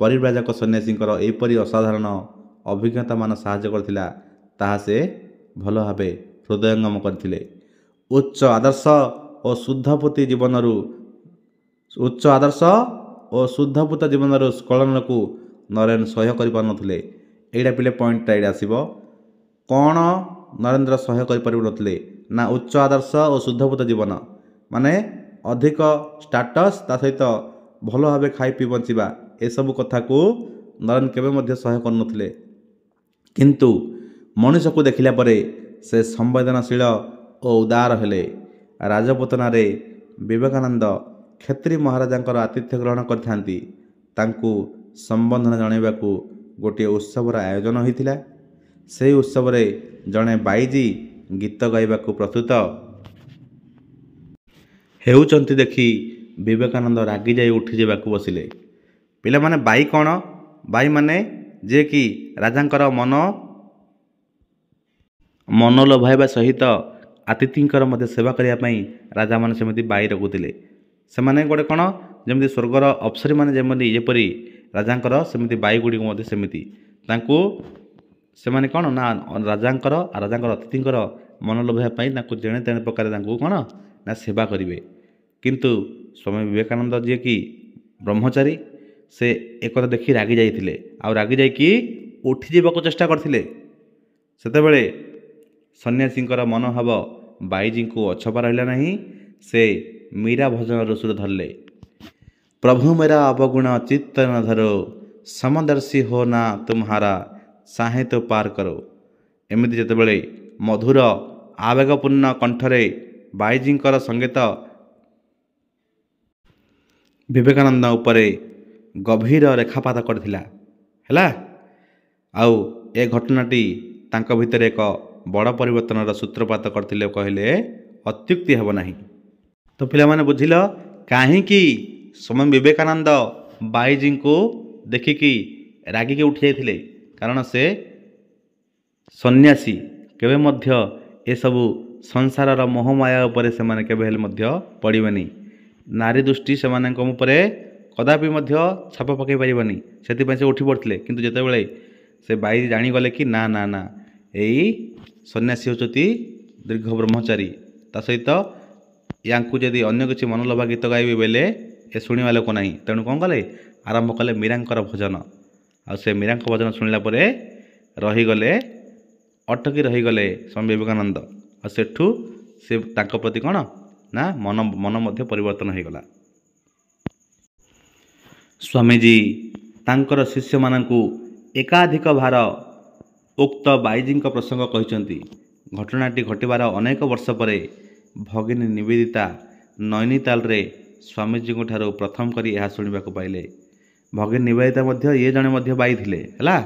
ପରିବ୍ରାଜକ ସନ୍ନ୍ୟାସୀଙ୍କର ଏପରି ଅସାଧାରଣ ଅଭିଜ୍ଞତାମାନ ସାହାଯ୍ୟ କରିଥିଲା ତାହା ସେ ଭଲ ଭାବେ ହୃଦୟଙ୍ଗମ କରିଥିଲେ ଉଚ୍ଚ ଆଦର୍ଶ ଓ ଶୁଦ୍ଧପୁତି ଜୀବନରୁ ଉଚ୍ଚ ଆଦର୍ଶ ଓ ଶୁଦ୍ଧପୁତ ଜୀବନରୁ ସ୍କଳନକୁ ନରେନ୍ ସହ୍ୟ କରିପାରୁନଥିଲେ ଏଇଟା ପିଲେ ପଏଣ୍ଟଟା ଏଇଟା ଆସିବ କ'ଣ ନରେନ୍ଦ୍ର ସହ୍ୟ କରିପାରିନଥିଲେ ନା ଉଚ୍ଚ ଆଦର୍ଶ ଓ ଶୁଦ୍ଧପୁତ ଜୀବନ ମାନେ ଅଧିକ ଷ୍ଟାଟସ୍ ତା ସହିତ ଭଲ ଭାବେ ଖାଇ ପିଇ ବଞ୍ଚିବା ଏସବୁ କଥାକୁ ନରେନ୍ କେବେ ମଧ୍ୟ ସହ୍ୟ କରୁନଥିଲେ କିନ୍ତୁ ମଣିଷକୁ ଦେଖିଲା ପରେ ସେ ସମ୍ବେଦନଶୀଳ ଓ ଉଦାର ହେଲେ ରାଜପୁତନାରେ ବିବେକାନନ୍ଦ କ୍ଷେତ୍ରୀ ମହାରାଜାଙ୍କର ଆତିଥ୍ୟ ଗ୍ରହଣ କରିଥାନ୍ତି ତାଙ୍କୁ ସମ୍ବନ୍ଧନା ଜଣାଇବାକୁ ଗୋଟିଏ ଉତ୍ସବର ଆୟୋଜନ ହୋଇଥିଲା ସେହି ଉତ୍ସବରେ ଜଣେ ବାଇଜି ଗୀତ ଗାଇବାକୁ ପ୍ରସ୍ତୁତ ହେଉଛନ୍ତି ଦେଖି ବିବେକାନନ୍ଦ ରାଗି ଯାଇ ଉଠିଯିବାକୁ ବସିଲେ ପିଲାମାନେ ବାଇ କ'ଣ ବାଇମାନେ ଯିଏକି ରାଜାଙ୍କର ମନ ମନ ଲୋଭାଇବା ସହିତ ଆତିଥିଙ୍କର ମଧ୍ୟ ସେବା କରିବା ପାଇଁ ରାଜାମାନେ ସେମିତି ବାଇ ରଖୁଥିଲେ ସେମାନେ ଗୋଟେ କ'ଣ ଯେମିତି ସ୍ୱର୍ଗର ଅପ୍ସରୀମାନେ ଯେମିତି ଯେପରି ରାଜାଙ୍କର ସେମିତି ବାଇଗୁଡ଼ିକୁ ମଧ୍ୟ ସେମିତି ତାଙ୍କୁ ସେମାନେ କ'ଣ ନା ରାଜାଙ୍କର ରାଜାଙ୍କର ଅତିଥିଙ୍କର ମନ ଲୋଭାଇବା ପାଇଁ ତାଙ୍କୁ ଜେଣେ ତେଣେ ପ୍ରକାର ତାଙ୍କୁ କ'ଣ ନା ସେବା କରିବେ କିନ୍ତୁ ସ୍ୱାମୀ ବିବେକାନନ୍ଦ ଯିଏକି ବ୍ରହ୍ମଚାରୀ ସେ ଏକଥା ଦେଖି ରାଗି ଯାଇଥିଲେ ଆଉ ରାଗି ଯାଇକି ଉଠିଯିବାକୁ ଚେଷ୍ଟା କରିଥିଲେ ସେତେବେଳେ ସନ୍ନ୍ୟାସୀଙ୍କର ମନୋଭାବ ବାଇଜୀଙ୍କୁ ଅଛପା ରହିଲା ନାହିଁ ସେ ମୀରା ଭଜନ ସୁର ଧରିଲେ ପ୍ରଭୁ ମେରା ଅବଗୁଣ ଚିତ୍ତ ନ ଧରୁ ସମଦର୍ଶୀ ହୋ ନା ତୁମହାରା ତୁ ପାର କର ଏମିତି ଯେତେବେଳେ ମଧୁର ଆବେଗପୂର୍ଣ୍ଣ କଣ୍ଠରେ ବାଇଜୀଙ୍କର ସଙ୍ଗୀତ ବିବେକାନନ୍ଦ ଉପରେ ଗଭୀର ରେଖାପାତ କରିଥିଲା ହେଲା ଆଉ ଏ ଘଟଣାଟି ତାଙ୍କ ଭିତରେ ଏକ ବଡ଼ ପରିବର୍ତ୍ତନର ସୂତ୍ରପାତ କରିଥିଲେ କହିଲେ ଅତ୍ୟୁକ୍ତି ହେବ ନାହିଁ ତ ପିଲାମାନେ ବୁଝିଲ କାହିଁକି ସ୍ୱାମୀ ବିବେକାନନ୍ଦ ବାଇଜୀଙ୍କୁ ଦେଖିକି ରାଗିକି ଉଠିଯାଇଥିଲେ କାରଣ ସେ ସନ୍ନ୍ୟାସୀ କେବେ ମଧ୍ୟ ଏସବୁ ସଂସାରର ମୋହମାୟା ଉପରେ ସେମାନେ କେବେ ହେଲେ ମଧ୍ୟ ପଡ଼ିବେନି ନାରୀ ଦୃଷ୍ଟି ସେମାନଙ୍କ ଉପରେ କଦାପି ମଧ୍ୟ ଛାପ ପକାଇ ପାରିବନି ସେଥିପାଇଁ ସେ ଉଠି ପଡ଼ିଥିଲେ କିନ୍ତୁ ଯେତେବେଳେ ସେ ବାଇ ଜାଣିଗଲେ କି ନା ନା ନା ଏଇ ସନ୍ନ୍ୟାସୀ ହେଉଛନ୍ତି ଦୀର୍ଘ ବ୍ରହ୍ମଚାରୀ ତା ସହିତ ୟାଙ୍କୁ ଯଦି ଅନ୍ୟ କିଛି ମନଲୋଭା ଗୀତ ଗାଇବେ ବେଲେ ଏ ଶୁଣିବା ଲୋକ ନାହିଁ ତେଣୁ କ'ଣ କଲେ ଆରମ୍ଭ କଲେ ମୀରାଙ୍କର ଭଜନ ଆଉ ସେ ମୀରାଙ୍କ ଭଜନ ଶୁଣିଲା ପରେ ରହିଗଲେ ଅଟକି ରହିଗଲେ ସ୍ୱାମୀ ବିବେକାନନ୍ଦ ଆଉ ସେଠୁ ସେ ତାଙ୍କ ପ୍ରତି କ'ଣ ନା ମନ ମନ ମଧ୍ୟ ପରିବର୍ତ୍ତନ ହୋଇଗଲା ସ୍ୱାମୀଜୀ ତାଙ୍କର ଶିଷ୍ୟମାନଙ୍କୁ ଏକାଧିକ ଭାର ଉକ୍ତ ବାଇଜୀଙ୍କ ପ୍ରସଙ୍ଗ କହିଛନ୍ତି ଘଟଣାଟି ଘଟିବାର ଅନେକ ବର୍ଷ ପରେ ଭଗିନୀ ନିବେଦିତା ନୈନିତାଲରେ ସ୍ୱାମୀଜୀଙ୍କଠାରୁ ପ୍ରଥମ କରି ଏହା ଶୁଣିବାକୁ ପାଇଲେ ଭଗିନୀ ନିବେଦିତା ମଧ୍ୟ ଇଏ ଜଣେ ମଧ୍ୟ ବାଇ ଥିଲେ ହେଲା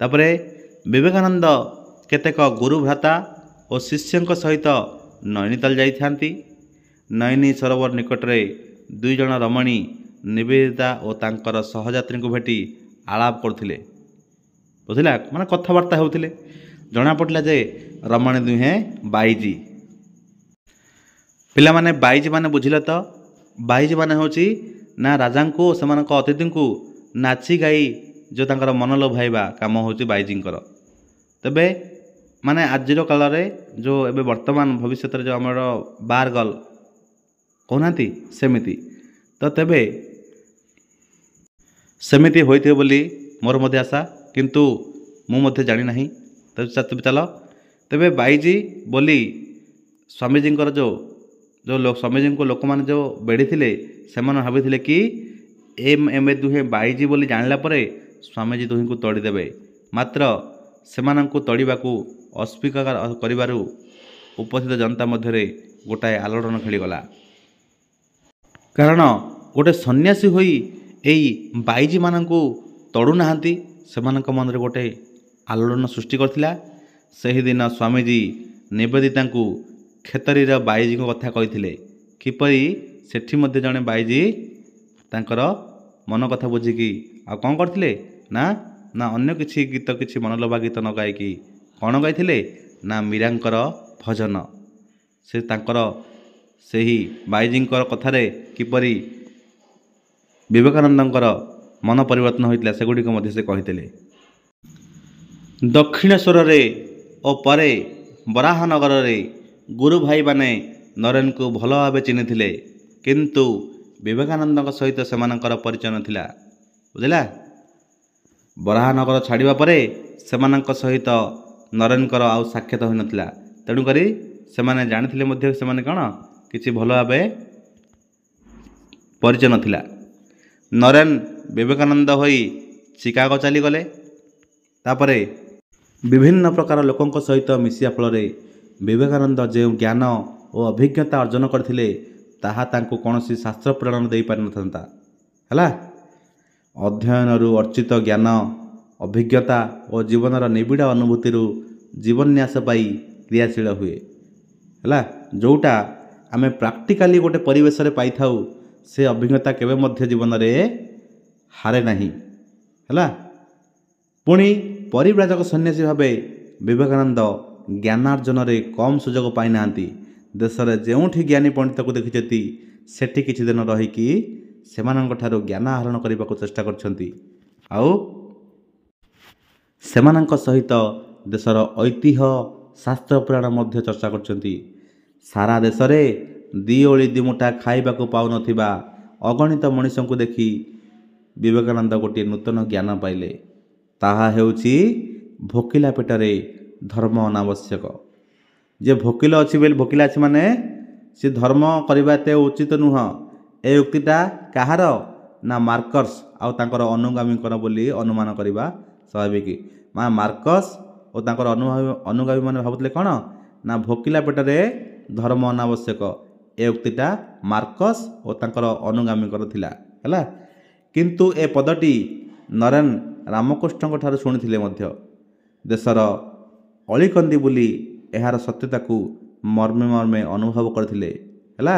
ତାପରେ ବିବେକାନନ୍ଦ କେତେକ ଗୁରୁ ଭ୍ରାତା ଓ ଶିଷ୍ୟଙ୍କ ସହିତ ନୈନିତାଲ ଯାଇଥାନ୍ତି ନୈନି ସରୋବର ନିକଟରେ ଦୁଇ ଜଣ ରମଣୀ ନିବେଦିତା ଓ ତାଙ୍କର ସହଯାତ୍ରୀଙ୍କୁ ଭେଟି ଆଳାପ କରୁଥିଲେ ବୁଝିଲା ମାନେ କଥାବାର୍ତ୍ତା ହେଉଥିଲେ ଜଣାପଡ଼ିଲା ଯେ ରମଣୀ ଦୁହେଁ ବାଇଜି ପିଲାମାନେ ବାଇଜିମାନେ ବୁଝିଲେ ତ ବାଇଜିମାନେ ହେଉଛି ନା ରାଜାଙ୍କୁ ସେମାନଙ୍କ ଅତିଥିଙ୍କୁ ନାଚି ଗାଇ ଯେଉଁ ତାଙ୍କର ମନ ଲୋଭାଇବା କାମ ହେଉଛି ବାଇଜିଙ୍କର ତେବେ ମାନେ ଆଜିର କାଳରେ ଯେଉଁ ଏବେ ବର୍ତ୍ତମାନ ଭବିଷ୍ୟତରେ ଯେଉଁ ଆମର ବାର ଗର୍ଲ କହୁନାହାନ୍ତି ସେମିତି ତ ତେବେ ସେମିତି ହୋଇଥିବ ବୋଲି ମୋର ମଧ୍ୟ ଆଶା କିନ୍ତୁ ମୁଁ ମଧ୍ୟ ଜାଣିନାହିଁ ତେବେ ତୁମେ ଚାଲ ତେବେ ବାଇଜୀ ବୋଲି ସ୍ୱାମୀଜୀଙ୍କର ଯେଉଁ ଯେଉଁ ସ୍ୱାମୀଜୀଙ୍କୁ ଲୋକମାନେ ଯେଉଁ ବେଢ଼ିଥିଲେ ସେମାନେ ଭାବିଥିଲେ କି ଏମ୍ ଏମ୍ ଏ ଦୁହେଁ ବାଇଜୀ ବୋଲି ଜାଣିଲା ପରେ ସ୍ୱାମୀଜୀ ଦୁହିଁଙ୍କୁ ତଡ଼ିଦେବେ ମାତ୍ର ସେମାନଙ୍କୁ ତଡ଼ିବାକୁ ଅସ୍ୱୀକାର କରିବାରୁ ଉପସ୍ଥିତ ଜନତା ମଧ୍ୟରେ ଗୋଟାଏ ଆଲୋଡ଼ନ ଖେଳିଗଲା କାରଣ ଗୋଟେ ସନ୍ନ୍ୟାସୀ ହୋଇ ଏଇ ବାଇଜୀମାନଙ୍କୁ ତଡ଼ୁନାହାନ୍ତି ସେମାନଙ୍କ ମନରେ ଗୋଟିଏ ଆଲୋଡ଼ନ ସୃଷ୍ଟି କରିଥିଲା ସେହିଦିନ ସ୍ୱାମୀଜୀ ନିବେଦିତାଙ୍କୁ କ୍ଷେତରୀର ବାଇଜୀଙ୍କ କଥା କହିଥିଲେ କିପରି ସେଠି ମଧ୍ୟ ଜଣେ ବାଇଜୀ ତାଙ୍କର ମନ କଥା ବୁଝିକି ଆଉ କ'ଣ କରିଥିଲେ ନା ନା ଅନ୍ୟ କିଛି ଗୀତ କିଛି ମନଲୋଭା ଗୀତ ନ ଗାଇକି କ'ଣ ଗାଇଥିଲେ ନା ମୀରାଙ୍କର ଭଜନ ସେ ତାଙ୍କର ସେହି ବାଇଜୀଙ୍କର କଥାରେ କିପରି ବିବେକାନନ୍ଦଙ୍କର ମନ ପରିବର୍ତ୍ତନ ହୋଇଥିଲା ସେଗୁଡ଼ିକ ମଧ୍ୟ ସେ କହିଥିଲେ ଦକ୍ଷିଣେଶ୍ୱରରେ ଓ ପରେ ବରାହନଗରରେ ଗୁରୁ ଭାଇମାନେ ନରେନଙ୍କୁ ଭଲ ଭାବେ ଚିହ୍ନିଥିଲେ କିନ୍ତୁ ବିବେକାନନ୍ଦଙ୍କ ସହିତ ସେମାନଙ୍କର ପରିଚୟ ନଥିଲା ବୁଝିଲା ବରାହନଗର ଛାଡ଼ିବା ପରେ ସେମାନଙ୍କ ସହିତ ନରେନଙ୍କର ଆଉ ସାକ୍ଷାତ ହୋଇନଥିଲା ତେଣୁକରି ସେମାନେ ଜାଣିଥିଲେ ମଧ୍ୟ ସେମାନେ କ'ଣ କିଛି ଭଲ ଭାବେ ପରିଚୟ ନଥିଲା ନରେନ ବିବେକାନନ୍ଦ ହୋଇ ଚିକାଗୋ ଚାଲିଗଲେ ତାପରେ ବିଭିନ୍ନ ପ୍ରକାର ଲୋକଙ୍କ ସହିତ ମିଶିବା ଫଳରେ ବିବେକାନନ୍ଦ ଯେଉଁ ଜ୍ଞାନ ଓ ଅଭିଜ୍ଞତା ଅର୍ଜନ କରିଥିଲେ ତାହା ତାଙ୍କୁ କୌଣସି ଶାସ୍ତ୍ର ପ୍ରେରଣା ଦେଇପାରିନଥାନ୍ତା ହେଲା ଅଧ୍ୟୟନରୁ ଅର୍ଚ୍ଚିତ ଜ୍ଞାନ ଅଭିଜ୍ଞତା ଓ ଜୀବନର ନିବିଡ଼ ଅନୁଭୂତିରୁ ଜୀବନ୍ୟାସ ପାଇ କ୍ରିୟାଶୀଳ ହୁଏ ହେଲା ଯେଉଁଟା ଆମେ ପ୍ରାକ୍ଟିକାଲି ଗୋଟେ ପରିବେଶରେ ପାଇଥାଉ ସେ ଅଭିଜ୍ଞତା କେବେ ମଧ୍ୟ ଜୀବନରେ ହାରେ ନାହିଁ ହେଲା ପୁଣି ପରିବ୍ରାଜକ ସନ୍ନ୍ୟାସୀ ଭାବେ ବିବେକାନନ୍ଦ ଜ୍ଞାନାର୍ଜନରେ କମ୍ ସୁଯୋଗ ପାଇନାହାନ୍ତି ଦେଶରେ ଯେଉଁଠି ଜ୍ଞାନୀ ପଣ୍ଡିତକୁ ଦେଖିଛନ୍ତି ସେଠି କିଛି ଦିନ ରହିକି ସେମାନଙ୍କଠାରୁ ଜ୍ଞାନ ଆହରଣ କରିବାକୁ ଚେଷ୍ଟା କରିଛନ୍ତି ଆଉ ସେମାନଙ୍କ ସହିତ ଦେଶର ଐତିହ୍ୟ ଶାସ୍ତ୍ର ପୁରାଣ ମଧ୍ୟ ଚର୍ଚ୍ଚା କରିଛନ୍ତି ସାରା ଦେଶରେ ଦି ଓଳି ଦିମୁଟା ଖାଇବାକୁ ପାଉନଥିବା ଅଗଣିତ ମଣିଷଙ୍କୁ ଦେଖି ବିବେକାନନ୍ଦ ଗୋଟିଏ ନୂତନ ଜ୍ଞାନ ପାଇଲେ ତାହା ହେଉଛି ଭୋକିଲା ପେଟରେ ଧର୍ମ ଅନାବଶ୍ୟକ ଯେ ଭୋକିଲ ଅଛି ବୋଲି ଭୋକିଲା ଅଛି ମାନେ ସେ ଧର୍ମ କରିବା ଏତେ ଉଚିତ ନୁହଁ ଏ ଉକ୍ତିଟା କାହାର ନା ମାର୍କସ୍ ଆଉ ତାଙ୍କର ଅନୁଗାମୀଙ୍କର ବୋଲି ଅନୁମାନ କରିବା ସ୍ୱାଭାବିକ ମା ମାର୍କସ୍ ଓ ତାଙ୍କର ଅନୁଗାମୀମାନେ ଭାବୁଥିଲେ କ'ଣ ନା ଭୋକିଲା ପେଟରେ ଧର୍ମ ଅନାବଶ୍ୟକ ଏ ଉକ୍ତିଟା ମାର୍କସ୍ ଓ ତାଙ୍କର ଅନୁଗାମୀଙ୍କର ଥିଲା ହେଲା କିନ୍ତୁ ଏ ପଦଟି ନରେନ୍ ରାମକୃଷ୍ଣଙ୍କ ଠାରୁ ଶୁଣିଥିଲେ ମଧ୍ୟ ଦେଶର ଅଳିକନ୍ଦି ବୋଲି ଏହାର ସତ୍ୟତାକୁ ମର୍ମେ ମର୍ମେ ଅନୁଭବ କରିଥିଲେ ହେଲା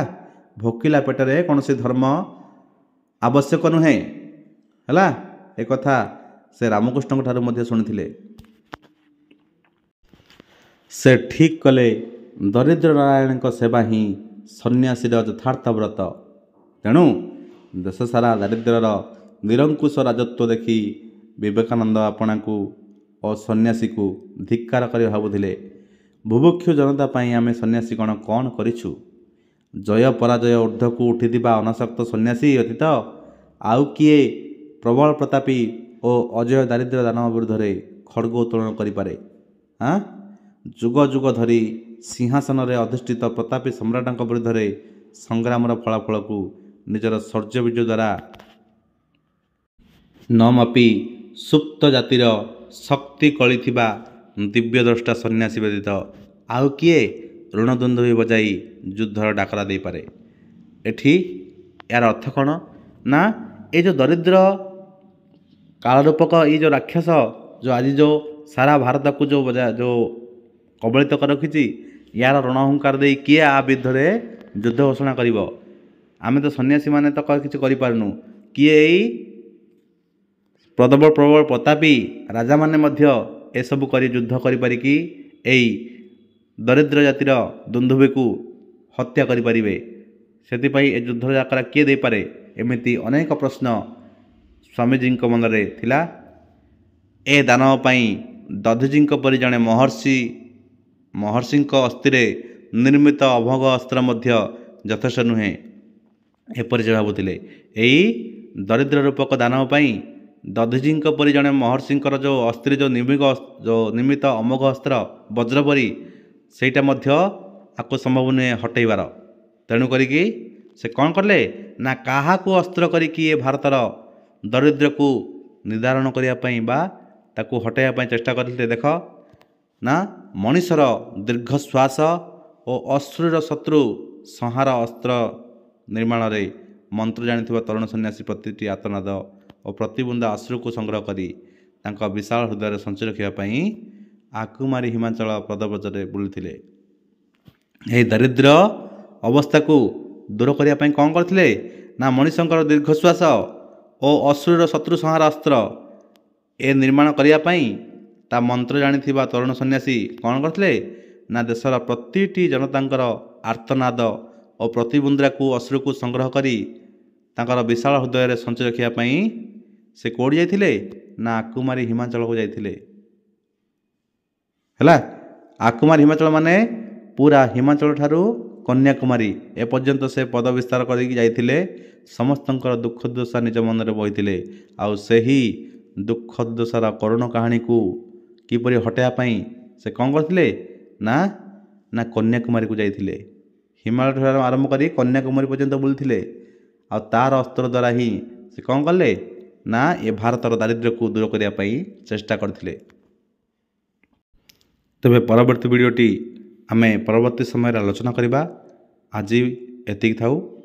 ଭୋକିଲା ପେଟରେ କୌଣସି ଧର୍ମ ଆବଶ୍ୟକ ନୁହେଁ ହେଲା ଏ କଥା ସେ ରାମକୃଷ୍ଣଙ୍କ ଠାରୁ ମଧ୍ୟ ଶୁଣିଥିଲେ ସେ ଠିକ୍ କଲେ ଦରିଦ୍ର ନାରାୟଣଙ୍କ ସେବା ହିଁ ସନ୍ନ୍ୟାସୀର ଯଥାର୍ଥ ବ୍ରତ ତେଣୁ ଦେଶ ସାରା ଦାରିଦ୍ର୍ୟର ନିରଙ୍କୁଶ ରାଜତ୍ୱ ଦେଖି ବିବେକାନନ୍ଦ ଆପଣାଙ୍କୁ ଓ ସନ୍ନ୍ୟାସୀକୁ ଧିକ୍କାର କରି ଭାବୁଥିଲେ ଭୁବକ୍ଷୁ ଜନତା ପାଇଁ ଆମେ ସନ୍ନ୍ୟାସୀ କ'ଣ କ'ଣ କରିଛୁ ଜୟ ପରାଜୟ ଉର୍ଦ୍ଧ୍ୱକୁ ଉଠିଥିବା ଅନାସକ୍ତ ସନ୍ନ୍ୟାସୀ ଅତୀତ ଆଉ କିଏ ପ୍ରବଳ ପ୍ରତାପୀ ଓ ଅଜୟ ଦାରିଦ୍ର୍ୟ ଦାନ ବିରୁଦ୍ଧରେ ଖଡ଼ଗ ଉତ୍ତୋଳନ କରିପାରେ ଆଁ ଯୁଗ ଯୁଗ ଧରି ସିଂହାସନରେ ଅଧିଷ୍ଠିତ ପ୍ରତାପୀ ସମ୍ରାଟଙ୍କ ବିରୁଦ୍ଧରେ ସଂଗ୍ରାମର ଫଳାଫଳକୁ ନିଜର ଶୌର୍ଯ୍ୟବୀର୍ଯ୍ୟ ଦ୍ୱାରା ନମପି ସୁପ୍ତ ଜାତିର ଶକ୍ତି କଳିଥିବା ଦିବ୍ୟଦ୍ରଷ୍ଟା ସନ୍ନ୍ୟାସୀ ବ୍ୟତୀତ ଆଉ କିଏ ଋଣଦ୍ୱନ୍ଦ୍ୱୀ ବଜାଇ ଯୁଦ୍ଧର ଡାକରା ଦେଇପାରେ ଏଠି ଏହାର ଅର୍ଥ କ'ଣ ନା ଏ ଯେଉଁ ଦରିଦ୍ର କାଳରୂପକ ଏଇ ଯେଉଁ ରାକ୍ଷସ ଯେଉଁ ଆଜି ଯେଉଁ ସାରା ଭାରତକୁ ଯେଉଁ ବଜା ଯେଉଁ କବଳିତ କରି ରଖିଛି ଏହାର ରଣହୁଙ୍କାର ଦେଇ କିଏ ଆ ବିରୁଦ୍ଧରେ ଯୁଦ୍ଧ ଘୋଷଣା କରିବ ଆମେ ତ ସନ୍ନ୍ୟାସୀମାନେ ତ କିଛି କରିପାରୁନୁ କିଏ ଏଇ ପ୍ରଦବ ପ୍ରବଳ ପ୍ରତାପୀ ରାଜାମାନେ ମଧ୍ୟ ଏସବୁ କରି ଯୁଦ୍ଧ କରିପାରିକି ଏଇ ଦରିଦ୍ର ଜାତିର ଦୁନ୍ଦୁଭିକୁ ହତ୍ୟା କରିପାରିବେ ସେଥିପାଇଁ ଏ ଯୁଦ୍ଧ ଯାକରା କିଏ ଦେଇପାରେ ଏମିତି ଅନେକ ପ୍ରଶ୍ନ ସ୍ୱାମୀଜୀଙ୍କ ମନରେ ଥିଲା ଏ ଦାନ ପାଇଁ ଦଧିଜୀଙ୍କ ପରି ଜଣେ ମହର୍ଷି ମହର୍ଷିଙ୍କ ଅସ୍ଥିରେ ନିର୍ମିତ ଅଭୋଗ ଅସ୍ତ୍ର ମଧ୍ୟ ଯଥେଷ୍ଟ ନୁହେଁ ଏପରି ଯେ ଭାବୁଥିଲେ ଏହି ଦରିଦ୍ର ରୂପକ ଦାନ ପାଇଁ ଦଧିଜୀଙ୍କ ପରି ଜଣେ ମହର୍ଷିଙ୍କର ଯେଉଁ ଅସ୍ତ୍ର ଯେଉଁ ନିର୍ମିକ ଯେଉଁ ନିର୍ମିତ ଅମୋଘ ଅସ୍ତ୍ର ବଜ୍ର ପରି ସେଇଟା ମଧ୍ୟ ଆକୁ ସମ୍ଭବ ନୁହେଁ ହଟେଇବାର ତେଣୁ କରିକି ସେ କ'ଣ କଲେ ନା କାହାକୁ ଅସ୍ତ୍ର କରିକି ଏ ଭାରତର ଦରିଦ୍ରକୁ ନିର୍ଦ୍ଧାରଣ କରିବା ପାଇଁ ବା ତାକୁ ହଟାଇବା ପାଇଁ ଚେଷ୍ଟା କରିଥିଲେ ଦେଖ ନା ମଣିଷର ଦୀର୍ଘଶ୍ୱାସ ଓ ଅଶ୍ରୁର ଶତ୍ରୁ ସଂହାର ଅସ୍ତ୍ର ନିର୍ମାଣରେ ମନ୍ତ୍ର ଜାଣିଥିବା ତରୁଣ ସନ୍ନ୍ୟାସୀ ପ୍ରତିଟି ଆତନାଦ ଓ ପ୍ରତିବୃନ୍ଦ ଆଶ୍ରୁକୁ ସଂଗ୍ରହ କରି ତାଙ୍କ ବିଶାଳ ହୃଦୟରେ ସଞ୍ଚୟ ରଖିବା ପାଇଁ ଆକୁମାରି ହିମାଚଳ ପ୍ରଦବ୍ରତରେ ବୁଲୁଥିଲେ ଏହି ଦରିଦ୍ର ଅବସ୍ଥାକୁ ଦୂର କରିବା ପାଇଁ କ'ଣ କରିଥିଲେ ନା ମଣିଷଙ୍କର ଦୀର୍ଘଶ୍ୱାସ ଓ ଅଶ୍ରୁର ଶତ୍ରୁ ସଂହାର ଅସ୍ତ୍ର ଏ ନିର୍ମାଣ କରିବା ପାଇଁ ତା ମନ୍ତ୍ର ଜାଣିଥିବା ତରୁଣ ସନ୍ନ୍ୟାସୀ କ'ଣ କରିଥିଲେ ନା ଦେଶର ପ୍ରତିଟି ଜନତାଙ୍କର ଆର୍ତ୍ତନାଦ ଓ ପ୍ରତିବୁନ୍ଦ୍ରାକୁ ଅଶ୍ରୁକୁ ସଂଗ୍ରହ କରି ତାଙ୍କର ବିଶାଳ ହୃଦୟରେ ସଞ୍ଚୟ ରଖିବା ପାଇଁ ସେ କେଉଁଠି ଯାଇଥିଲେ ନା ଆକୁମାରୀ ହିମାଚଳକୁ ଯାଇଥିଲେ ହେଲା ଆକୁମାରୀ ହିମାଚଳ ମାନେ ପୁରା ହିମାଚଳ ଠାରୁ କନ୍ୟାକୁମାରୀ ଏପର୍ଯ୍ୟନ୍ତ ସେ ପଦ ବିସ୍ତାର କରିକି ଯାଇଥିଲେ ସମସ୍ତଙ୍କର ଦୁଃଖ ଦୁର୍ଦ୍ଦଶା ନିଜ ମନରେ ବହିଥିଲେ ଆଉ ସେହି ଦୁଃଖ ଦୁର୍ଦ୍ଦଶାର କରୁଣ କାହାଣୀକୁ କିପରି ହଟାଇବା ପାଇଁ ସେ କ'ଣ କରିଥିଲେ ନା ନା କନ୍ୟାକୁମାରୀକୁ ଯାଇଥିଲେ ହିମାଳୟଠାରୁ ଆରମ୍ଭ କରି କନ୍ୟାକୁମାରୀ ପର୍ଯ୍ୟନ୍ତ ବୁଲିଥିଲେ ଆଉ ତାର ଅସ୍ତ୍ର ଦ୍ୱାରା ହିଁ ସେ କ'ଣ କଲେ ନା ଏ ଭାରତର ଦାରିଦ୍ର୍ୟକୁ ଦୂର କରିବା ପାଇଁ ଚେଷ୍ଟା କରିଥିଲେ ତେବେ ପରବର୍ତ୍ତୀ ଭିଡ଼ିଓଟି ଆମେ ପରବର୍ତ୍ତୀ ସମୟରେ ଆଲୋଚନା କରିବା ଆଜି ଏତିକି ଥାଉ